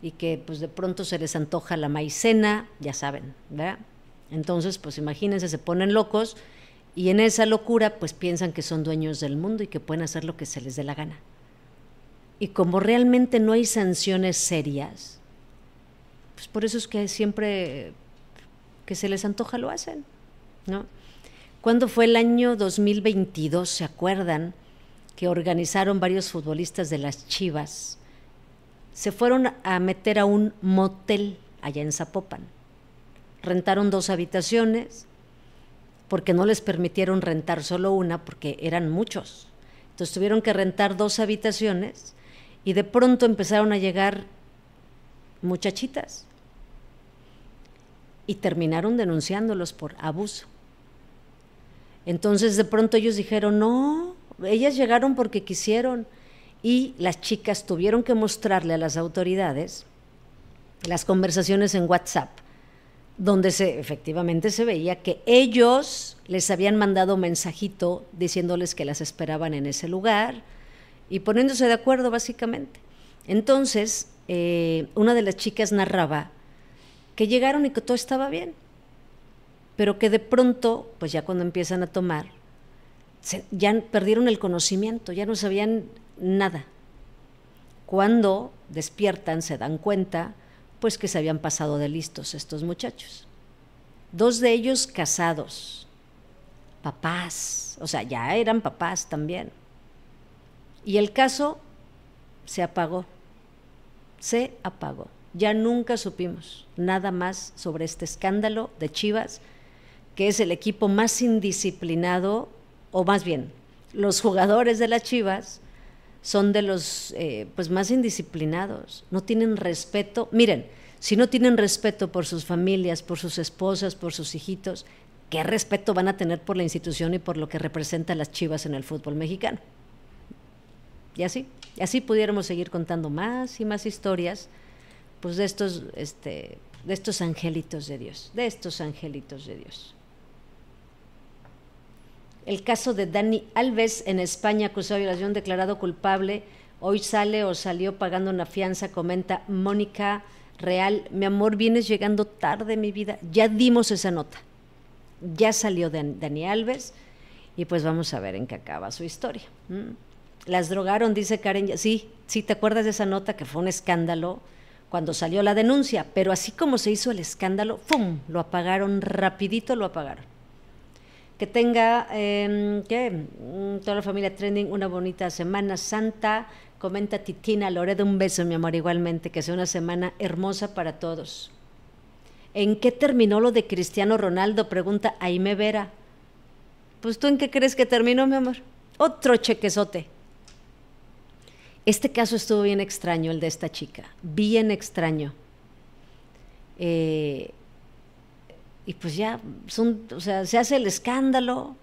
y que pues de pronto se les antoja la maicena, ya saben, ¿verdad? Entonces, pues imagínense, se ponen locos y en esa locura pues piensan que son dueños del mundo y que pueden hacer lo que se les dé la gana. Y como realmente no hay sanciones serias, pues por eso es que siempre que se les antoja lo hacen, ¿no? Cuando fue el año 2022, ¿se acuerdan? Que organizaron varios futbolistas de las Chivas se fueron a meter a un motel allá en Zapopan. Rentaron dos habitaciones porque no les permitieron rentar solo una porque eran muchos. Entonces tuvieron que rentar dos habitaciones y de pronto empezaron a llegar muchachitas y terminaron denunciándolos por abuso. Entonces de pronto ellos dijeron, no, ellas llegaron porque quisieron, y las chicas tuvieron que mostrarle a las autoridades las conversaciones en WhatsApp, donde se, efectivamente se veía que ellos les habían mandado mensajito diciéndoles que las esperaban en ese lugar y poniéndose de acuerdo básicamente. Entonces, eh, una de las chicas narraba que llegaron y que todo estaba bien, pero que de pronto, pues ya cuando empiezan a tomar, ya perdieron el conocimiento, ya no sabían nada. Cuando despiertan se dan cuenta pues que se habían pasado de listos estos muchachos. Dos de ellos casados, papás, o sea, ya eran papás también. Y el caso se apagó, se apagó. Ya nunca supimos nada más sobre este escándalo de Chivas, que es el equipo más indisciplinado, o más bien, los jugadores de las Chivas son de los eh, pues más indisciplinados, no tienen respeto. Miren, si no tienen respeto por sus familias, por sus esposas, por sus hijitos, ¿qué respeto van a tener por la institución y por lo que representa las chivas en el fútbol mexicano? Y así, y así pudiéramos seguir contando más y más historias pues de estos, este, de estos angelitos de Dios, de estos angelitos de Dios. El caso de Dani Alves en España, acusado de violación, declarado culpable. Hoy sale o salió pagando una fianza, comenta Mónica Real. Mi amor, vienes llegando tarde, mi vida. Ya dimos esa nota. Ya salió Dani Alves. Y pues vamos a ver en qué acaba su historia. Las drogaron, dice Karen. Sí, sí, ¿te acuerdas de esa nota que fue un escándalo cuando salió la denuncia? Pero así como se hizo el escándalo, ¡fum! Lo apagaron rapidito, lo apagaron. Que tenga eh, em, que mm, toda la familia Trending una bonita Semana Santa. Comenta Titina de un beso, mi amor, igualmente. Que sea una semana hermosa para todos. ¿En qué terminó lo de Cristiano Ronaldo? Pregunta Aime Vera. Pues tú en qué crees que terminó, mi amor? Otro chequezote. Este caso estuvo bien extraño, el de esta chica. Bien extraño. Eh, y pues ya son, o sea, se hace el escándalo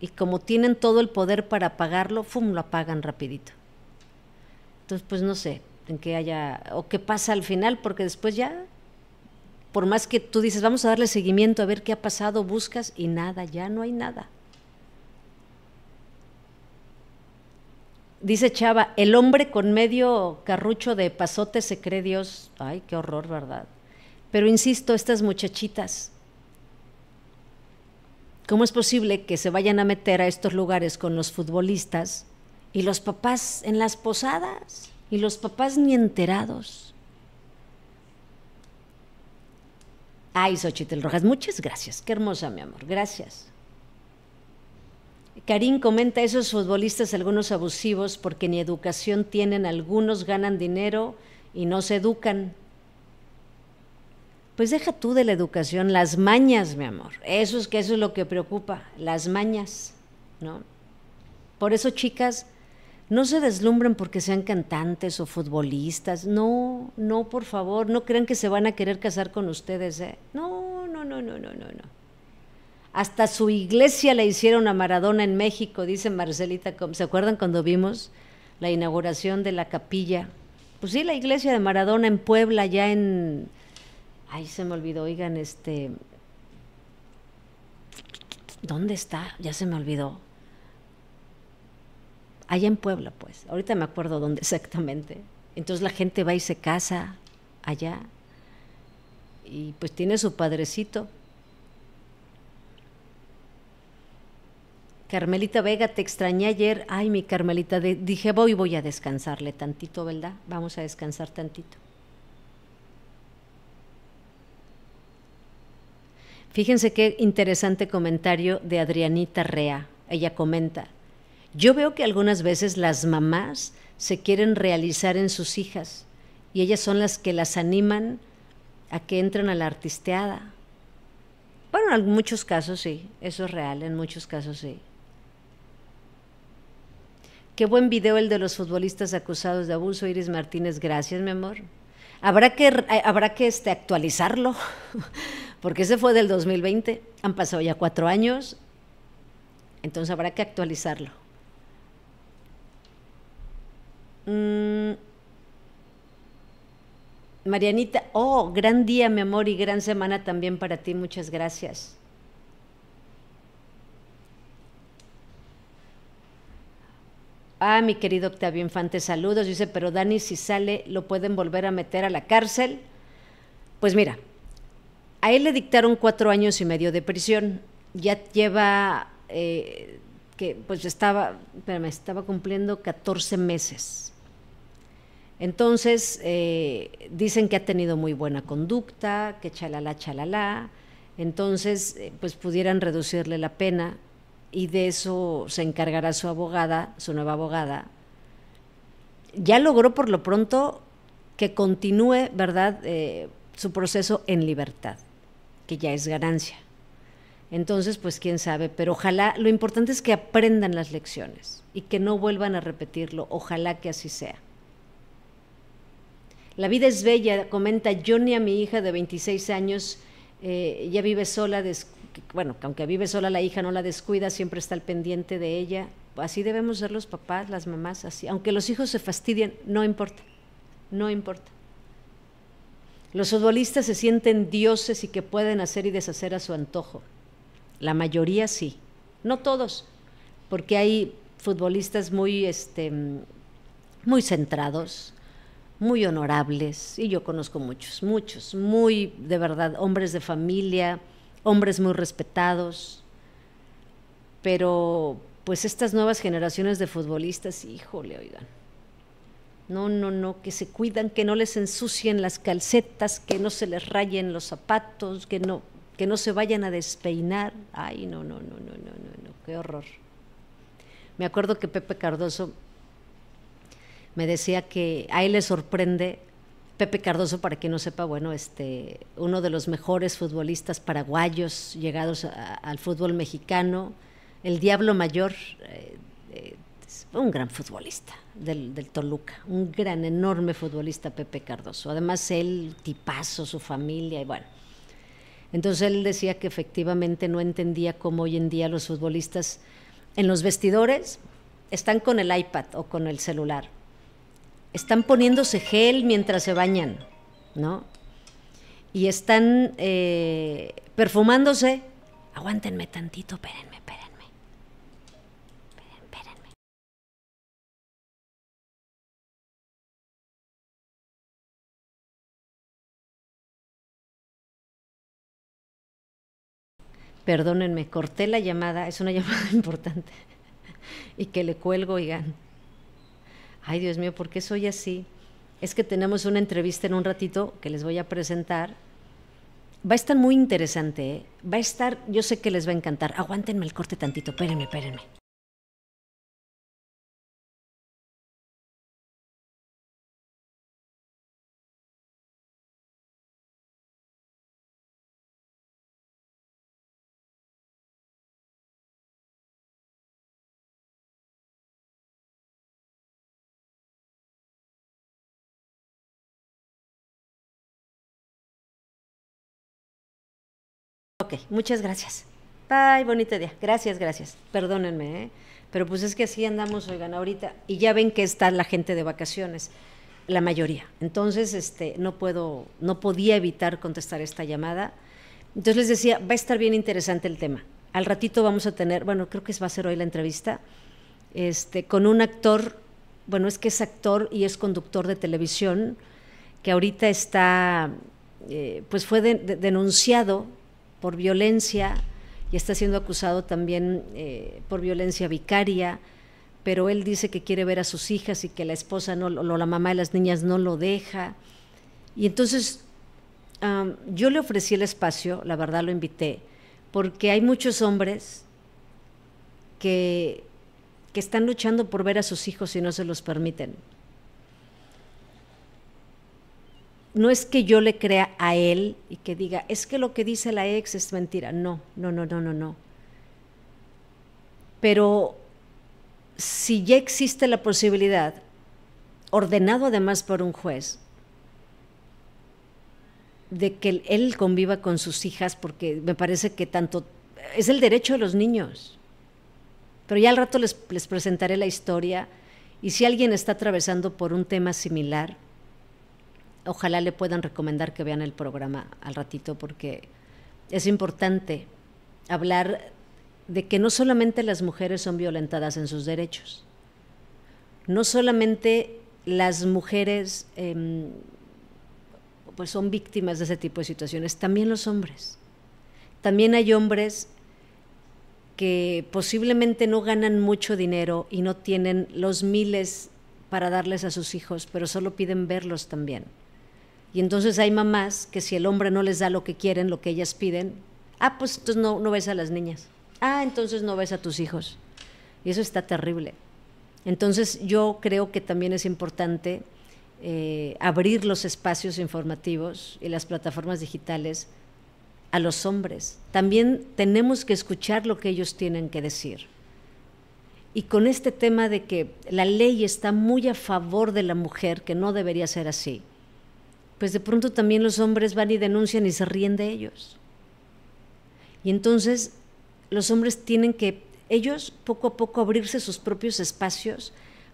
y como tienen todo el poder para apagarlo, ¡fum! lo apagan rapidito. Entonces, pues no sé en qué haya, o qué pasa al final, porque después ya, por más que tú dices, vamos a darle seguimiento a ver qué ha pasado, buscas y nada, ya no hay nada. Dice Chava, el hombre con medio carrucho de pasote se cree Dios. Ay, qué horror, ¿verdad? Pero insisto, estas muchachitas, ¿cómo es posible que se vayan a meter a estos lugares con los futbolistas y los papás en las posadas y los papás ni enterados? Ay, Xochitl Rojas, muchas gracias. Qué hermosa, mi amor. Gracias. Karim comenta, esos futbolistas, algunos abusivos, porque ni educación tienen, algunos ganan dinero y no se educan pues deja tú de la educación, las mañas, mi amor. Eso es que eso es lo que preocupa, las mañas, ¿no? Por eso, chicas, no se deslumbren porque sean cantantes o futbolistas. No, no, por favor, no crean que se van a querer casar con ustedes, ¿eh? No, no, no, no, no, no, no. Hasta su iglesia le hicieron a Maradona en México, dice Marcelita. ¿Se acuerdan cuando vimos la inauguración de la capilla? Pues sí, la iglesia de Maradona en Puebla, ya en Ay, se me olvidó, oigan, este. ¿Dónde está? Ya se me olvidó. Allá en Puebla, pues. Ahorita me acuerdo dónde exactamente. Entonces la gente va y se casa allá. Y pues tiene su padrecito. Carmelita Vega, te extrañé ayer. Ay, mi Carmelita, dije voy, voy a descansarle tantito, ¿verdad? Vamos a descansar tantito. Fíjense qué interesante comentario de Adrianita Rea. Ella comenta, yo veo que algunas veces las mamás se quieren realizar en sus hijas y ellas son las que las animan a que entren a la artisteada. Bueno, en muchos casos sí, eso es real, en muchos casos sí. Qué buen video el de los futbolistas acusados de abuso, Iris Martínez, gracias mi amor. Habrá que, eh, habrá que este, actualizarlo. porque ese fue del 2020, han pasado ya cuatro años, entonces habrá que actualizarlo. Mm. Marianita, oh, gran día, mi amor, y gran semana también para ti, muchas gracias. Ah, mi querido Octavio Infante, saludos. Dice, pero Dani, si sale, ¿lo pueden volver a meter a la cárcel? Pues mira, a él le dictaron cuatro años y medio de prisión. Ya lleva, eh, que pues estaba, espérame, estaba cumpliendo 14 meses. Entonces, eh, dicen que ha tenido muy buena conducta, que chalala, chalala. Entonces, eh, pues pudieran reducirle la pena y de eso se encargará su abogada, su nueva abogada. Ya logró por lo pronto que continúe, ¿verdad?, su proceso en libertad que ya es ganancia. Entonces, pues quién sabe, pero ojalá, lo importante es que aprendan las lecciones y que no vuelvan a repetirlo, ojalá que así sea. La vida es bella, comenta Johnny a mi hija de 26 años, eh, ella ya vive sola, bueno, aunque vive sola la hija no la descuida, siempre está al pendiente de ella. Así debemos ser los papás, las mamás, así. Aunque los hijos se fastidien, no importa, no importa. Los futbolistas se sienten dioses y que pueden hacer y deshacer a su antojo. La mayoría sí, no todos, porque hay futbolistas muy, este, muy centrados, muy honorables, y yo conozco muchos, muchos, muy de verdad, hombres de familia, hombres muy respetados, pero pues estas nuevas generaciones de futbolistas, híjole, oigan no, no, no, que se cuidan, que no les ensucien las calcetas, que no se les rayen los zapatos, que no, que no se vayan a despeinar. Ay, no, no, no, no, no, no, qué horror. Me acuerdo que Pepe Cardoso me decía que a él le sorprende Pepe Cardoso, para que no sepa, bueno, este, uno de los mejores futbolistas paraguayos llegados al fútbol mexicano, el Diablo Mayor, eh, un gran futbolista del, Toluca, un gran, enorme futbolista Pepe Cardoso. Además, él, tipazo, su familia, y bueno. Entonces él decía que efectivamente no entendía cómo hoy en día los futbolistas en los vestidores están con el iPad o con el celular. Están poniéndose gel mientras se bañan, ¿no? Y están eh, perfumándose. Aguántenme tantito, espérenme, Perdónenme, corté la llamada, es una llamada importante. y que le cuelgo, oigan. Ay, Dios mío, ¿por qué soy así? Es que tenemos una entrevista en un ratito que les voy a presentar. Va a estar muy interesante, ¿eh? va a estar, yo sé que les va a encantar. Aguántenme el corte tantito, espérenme, espérenme. Ok, muchas gracias. Bye, bonito día. Gracias, gracias. Perdónenme, ¿eh? pero pues es que así andamos, oigan, ahorita. Y ya ven que está la gente de vacaciones, la mayoría. Entonces, este, no puedo, no podía evitar contestar esta llamada. Entonces les decía, va a estar bien interesante el tema. Al ratito vamos a tener, bueno, creo que va a ser hoy la entrevista, este, con un actor, bueno, es que es actor y es conductor de televisión, que ahorita está, eh, pues fue denunciado por violencia y está siendo acusado también eh, por violencia vicaria, pero él dice que quiere ver a sus hijas y que la esposa no, o la mamá de las niñas no lo deja. Y entonces yo le ofrecí el espacio, la verdad lo invité, porque hay muchos hombres que, que están luchando por ver a sus hijos y no se los permiten. no es que yo le crea a él y que diga, es que lo que dice la ex es mentira. No, no, no, no, no, no. Pero si ya existe la posibilidad, ordenado además por un juez, de que él conviva con sus hijas, porque me parece que tanto es el derecho de los niños. Pero ya al rato les, les presentaré la historia y si alguien está atravesando por un tema similar, ojalá le puedan recomendar que vean el programa al ratito porque es importante hablar de que no solamente las mujeres son violentadas en sus derechos, no solamente las mujeres em, pues son víctimas de ese tipo de situaciones, también los hombres. También hay hombres que posiblemente no ganan mucho dinero y no tienen los miles para darles a sus hijos, pero solo piden verlos también y entonces hay mamás que si el hombre no les da lo que quieren, lo que ellas piden, ah, pues entonces no, no ves a las niñas. Ah, entonces no ves a tus hijos. Y eso está terrible. Entonces yo creo que también es importante eh, abrir los espacios informativos y las plataformas digitales a los hombres. También tenemos que escuchar lo que ellos tienen que decir. Y con este tema de que la ley está muy a favor de la mujer, que no debería ser así, pues de pronto también los hombres van y denuncian y se ríen de ellos. Y entonces los hombres tienen que, ellos poco a poco abrirse sus propios espacios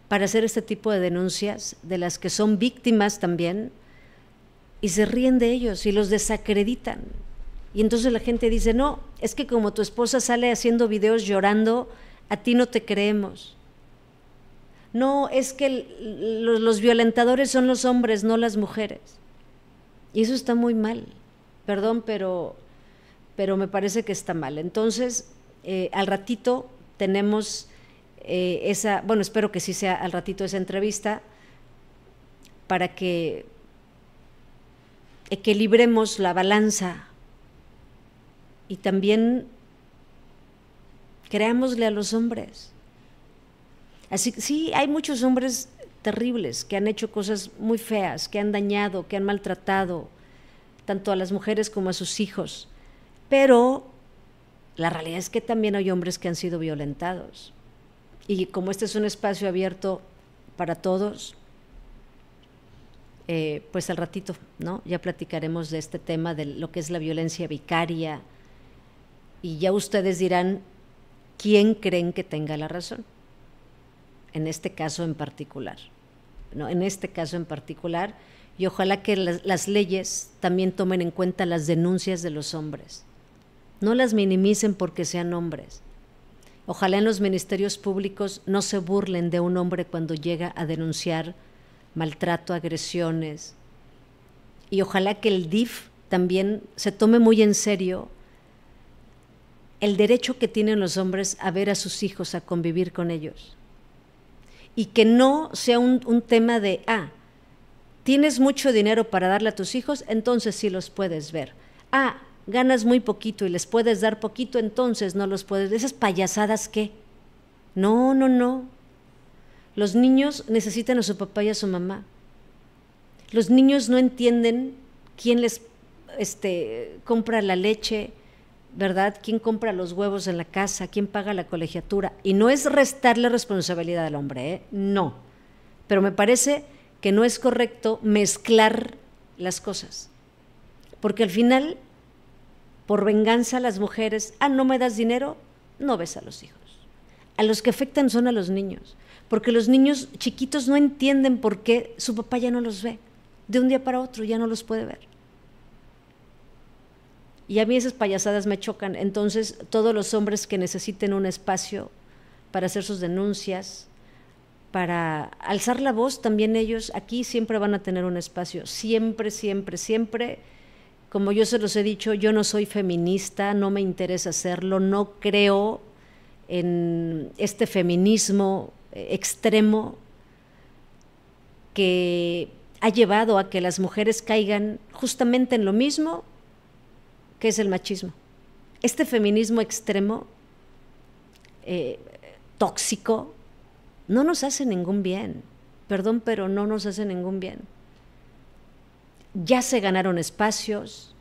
para hacer este tipo de denuncias, de las que son víctimas también, y se ríen de ellos y los desacreditan. Y entonces la gente dice, no, es que como tu esposa sale haciendo videos llorando, a ti no te creemos. No, es que los, violentadores son los hombres, no las mujeres. Y eso está muy mal. Perdón, pero, pero me parece que está mal. Entonces, eh, al ratito tenemos eh, esa, bueno, espero que sí sea al ratito esa entrevista para que equilibremos la balanza y también creámosle a los hombres. Así sí, hay muchos hombres terribles, que han hecho cosas muy feas, que han dañado, que han maltratado tanto a las mujeres como a sus hijos. Pero la realidad es que también hay hombres que han sido violentados. Y como este es un espacio abierto para todos, eh, pues al ratito, ¿no? Ya platicaremos de este tema, de lo que es la violencia vicaria, y ya ustedes dirán quién creen que tenga la razón, en este caso en particular en este caso en particular, y ojalá que las, leyes también tomen en cuenta las denuncias de los hombres. No las minimicen porque sean hombres. Ojalá en los ministerios públicos no se burlen de un hombre cuando llega a denunciar maltrato, agresiones. Y ojalá que el DIF también se tome muy en serio el derecho que tienen los hombres a ver a sus hijos, a convivir con ellos y que no sea un, tema de, ah, tienes mucho dinero para darle a tus hijos, entonces sí los puedes ver. Ah, ganas muy poquito y les puedes dar poquito, entonces no los puedes. ¿Esas payasadas qué? No, no, no. Los niños necesitan a su papá y a su mamá. Los niños no entienden quién les este, compra la leche, ¿verdad? ¿Quién compra los huevos en la casa? ¿Quién paga la colegiatura? Y no es restarle responsabilidad al hombre, ¿eh? no. Pero me parece que no es correcto mezclar las cosas. Porque al final, por venganza, a las mujeres, ah, no me das dinero, no ves a los hijos. A los que afectan son a los niños. Porque los niños chiquitos no entienden por qué su papá ya no los ve. De un día para otro ya no los puede ver. Y a mí esas payasadas me chocan. Entonces, todos los hombres que necesiten un espacio para hacer sus denuncias, para alzar la voz, también ellos aquí siempre van a tener un espacio. Siempre, siempre, siempre. Como yo se los he dicho, yo no soy feminista, no me interesa hacerlo, no creo en este feminismo eh, extremo que ha llevado a que las mujeres caigan justamente en lo mismo ¿Qué es el machismo. Este feminismo extremo, eh, tóxico, no nos hace ningún bien. Perdón, pero no nos hace ningún bien. Ya se ganaron espacios,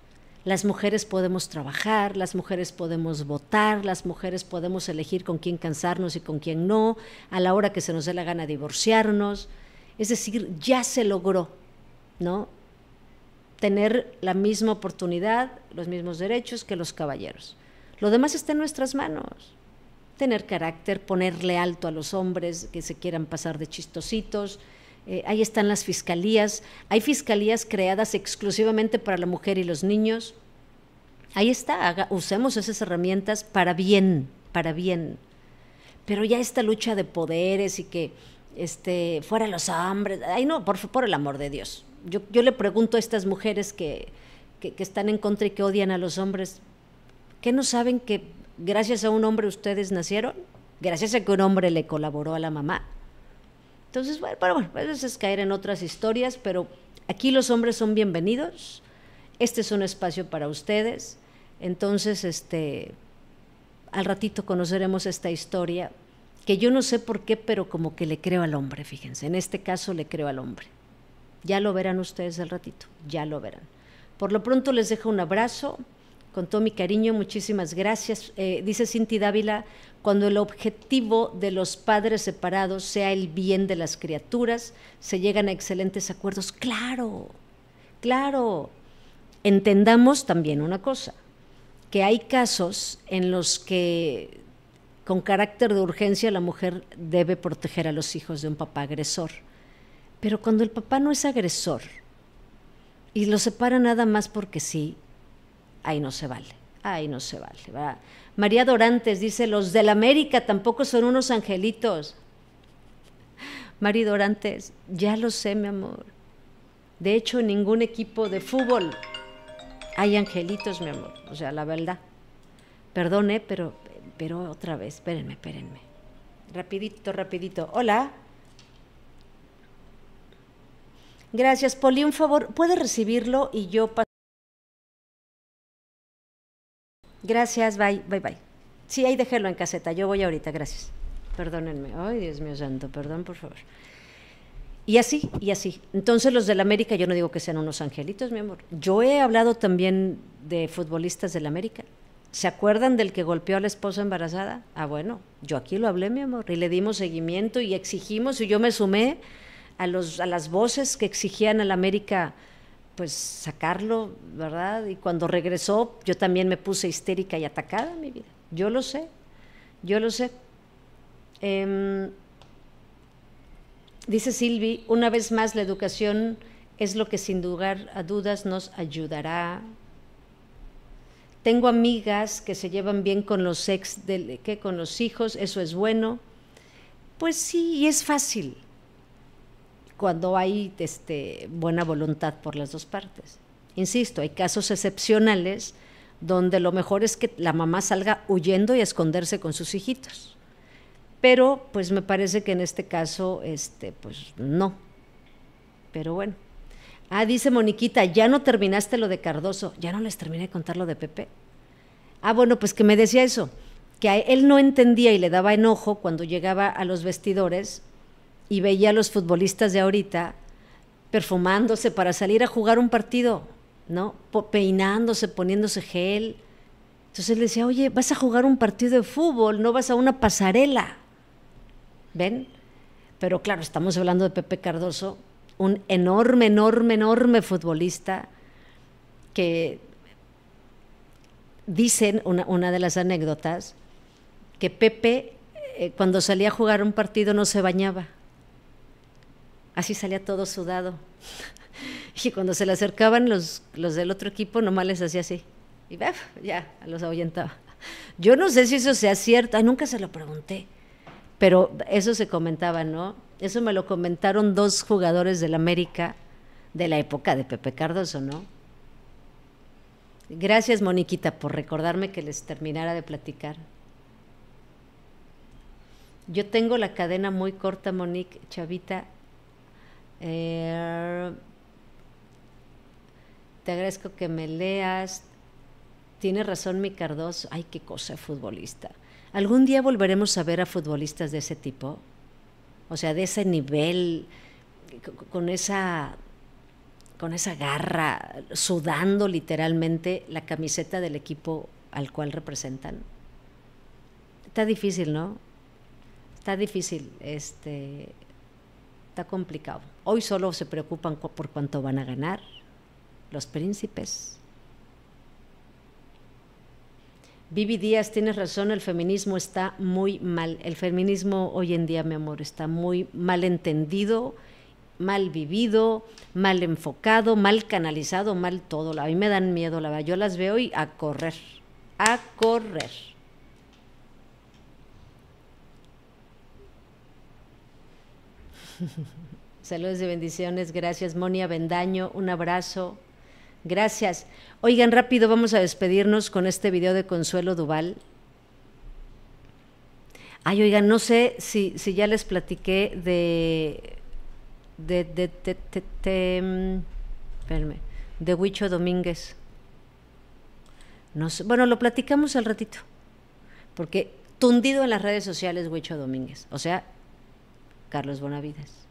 las mujeres podemos trabajar, las mujeres podemos votar, las mujeres podemos elegir con quién cansarnos y con quién no, a la hora que se nos dé la gana divorciarnos. Es decir, ya se logró, ¿no? tener la misma oportunidad, los mismos derechos que los caballeros. Lo demás está en nuestras manos. Tener carácter, ponerle alto a los hombres que se quieran pasar de chistositos. Eh, ahí están las fiscalías. Hay fiscalías creadas exclusivamente para la mujer y los niños. Ahí está, usemos esas herramientas para bien, para bien. Pero ya esta lucha de poderes y que este, fuera los hombres, ay no, por el amor de Dios, yo, le pregunto a estas mujeres que, están en contra y que odian a los hombres, ¿qué no saben que gracias a un hombre ustedes nacieron? Gracias a que un hombre le colaboró a la mamá. Entonces, bueno, a veces pues, caer en otras historias, pero aquí los hombres son bienvenidos. Este es un espacio para ustedes. Entonces, este, al ratito conoceremos esta historia que yo no sé por qué, pero como que le creo al hombre, fíjense. En este caso le creo al hombre. Ya lo verán ustedes al ratito, ya lo verán. Por lo pronto les dejo un abrazo, con todo mi cariño, muchísimas gracias. Eh, dice Cinti Dávila, cuando el objetivo de los padres separados sea el bien de las criaturas, se llegan a excelentes acuerdos. Claro, claro. Entendamos también una cosa, que hay casos en los que con carácter de urgencia la mujer debe proteger a los hijos de un papá agresor pero cuando el papá no es agresor y lo separa nada más porque sí, ahí no se vale, ahí no se vale. ¿verdad? María Dorantes dice, los del América tampoco son unos angelitos. María Dorantes, ya lo sé, mi amor. De hecho, en ningún equipo de fútbol hay angelitos, mi amor. O sea, la verdad. Perdone, pero, pero otra vez, espérenme, espérenme. Rapidito, rapidito. Hola. Gracias, Poli. Un favor, puede recibirlo y yo paso. Gracias, bye, bye, bye. Sí, ahí déjelo en caseta. Yo voy ahorita, gracias. Perdónenme. Ay, Dios mío santo, perdón, por favor. Y así, y así. Entonces los del América, yo no digo que sean unos angelitos, mi amor. Yo he hablado también de futbolistas del América. ¿Se acuerdan del que golpeó a la esposa embarazada? Ah, bueno, yo aquí lo hablé, mi amor, y le dimos seguimiento y exigimos y yo me sumé a, las voces que exigían la América pues sacarlo, ¿verdad? Y cuando regresó yo también me puse histérica y atacada en mi vida. Yo lo sé, yo lo sé. Em, dice Silvi, una vez más la educación es lo que sin dudar a dudas nos ayudará. Tengo amigas que se llevan bien con los ex, que con los hijos, eso es bueno. Pues sí, y es fácil cuando hay este, buena voluntad por las dos partes. Insisto, hay casos excepcionales donde lo mejor es que la mamá salga huyendo y esconderse con sus hijitos. Pero pues me parece que en este caso, este, pues no. Pero bueno. Ah, dice Moniquita, ya no terminaste lo de Cardoso, ya no les terminé de contar lo de Pepe. Ah, bueno, pues que me decía eso, que a él no entendía y le daba enojo cuando llegaba a los vestidores y veía a los futbolistas de ahorita perfumándose para salir a jugar un partido, ¿no? Peinándose, poniéndose gel. Entonces le decía, oye, vas a jugar un partido de fútbol, no vas a una pasarela. ¿Ven? Pero claro, estamos hablando de Pepe Cardoso, un enorme, enorme, enorme futbolista que dicen, una, de las anécdotas, que Pepe eh, cuando salía a jugar un partido no se bañaba así salía todo sudado. Y cuando se le acercaban los, del otro equipo, nomás les hacía así. Y ya, los ahuyentaba. Yo no sé si eso sea cierto, nunca se lo pregunté, pero eso se comentaba, ¿no? Eso me lo comentaron dos jugadores del América de la época de Pepe Cardoso, ¿no? Gracias, Moniquita, por recordarme que les terminara de platicar. Yo tengo la cadena muy corta, Monique, chavita, eh, te agradezco que me leas. Tiene razón mi Cardoso. Ay, qué cosa futbolista. ¿Algún día volveremos a ver a futbolistas de ese tipo? O sea, de ese nivel, con esa, con esa garra, sudando literalmente la camiseta del equipo al cual representan. Está difícil, ¿no? Está difícil, este, está complicado. Hoy solo se preocupan por cuánto van a ganar los príncipes. Vivi Díaz, tienes razón, el feminismo está muy mal. El feminismo hoy en día, mi amor, está muy mal entendido, mal vivido, mal enfocado, mal canalizado, mal todo. A mí me dan miedo, la verdad. Yo las veo y a correr, a correr. Saludos y bendiciones. Gracias, Monia Bendaño. Un abrazo. Gracias. Oigan, rápido vamos a despedirnos con este video de Consuelo Duval. Ay, oigan, no sé si, si ya les platiqué de. de. de. de. de, mm, Huicho Domínguez. No bueno, lo platicamos al ratito. Porque tundido en las redes sociales Huicho Domínguez. O sea, Carlos Bonavides.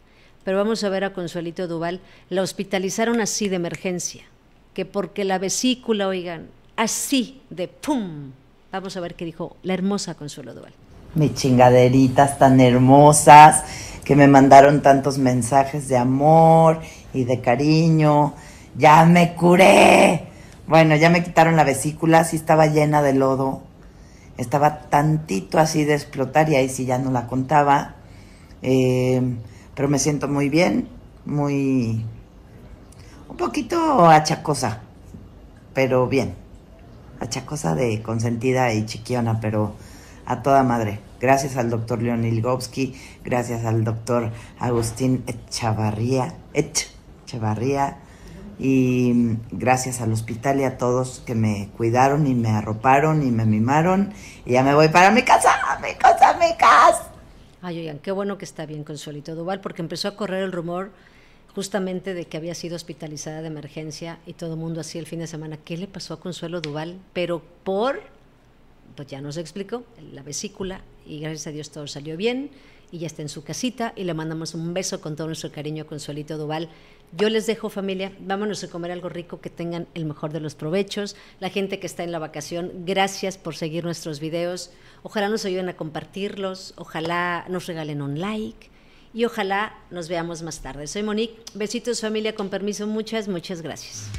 Pero vamos a ver a Consuelito Duval, la hospitalizaron así de emergencia, que porque la vesícula, oigan, así de pum. Vamos a ver qué dijo la hermosa Consuelo Duval. Mis chingaderitas tan hermosas, que me mandaron tantos mensajes de amor y de cariño. Ya me curé. Bueno, ya me quitaron la vesícula, sí estaba llena de lodo. Estaba tantito así de explotar y ahí sí ya no la contaba. Eh, pero me siento muy bien, muy... un poquito achacosa, pero bien. Achacosa de consentida y chiquiona, pero a toda madre. Gracias al doctor Leonil Gobsky, gracias al doctor Agustín Echavarría, Echavarría, y gracias al hospital y a todos que me cuidaron y me arroparon y me mimaron. Y ya me voy para mi casa, mi casa, mi casa. Ay, oigan, qué bueno que está bien Consuelito Duval, porque empezó a correr el rumor justamente de que había sido hospitalizada de emergencia y todo el mundo así el fin de semana, ¿qué le pasó a Consuelo Duval? Pero por, pues ya nos explicó, la vesícula y gracias a Dios todo salió bien y ya está en su casita y le mandamos un beso con todo nuestro cariño a Consuelito Duval, yo les dejo familia, vámonos a comer algo rico, que tengan el mejor de los provechos. La gente que está en la vacación, gracias por seguir nuestros videos. Ojalá nos ayuden a compartirlos, ojalá nos regalen un like y ojalá nos veamos más tarde. Soy Monique, besitos familia, con permiso, muchas, muchas gracias.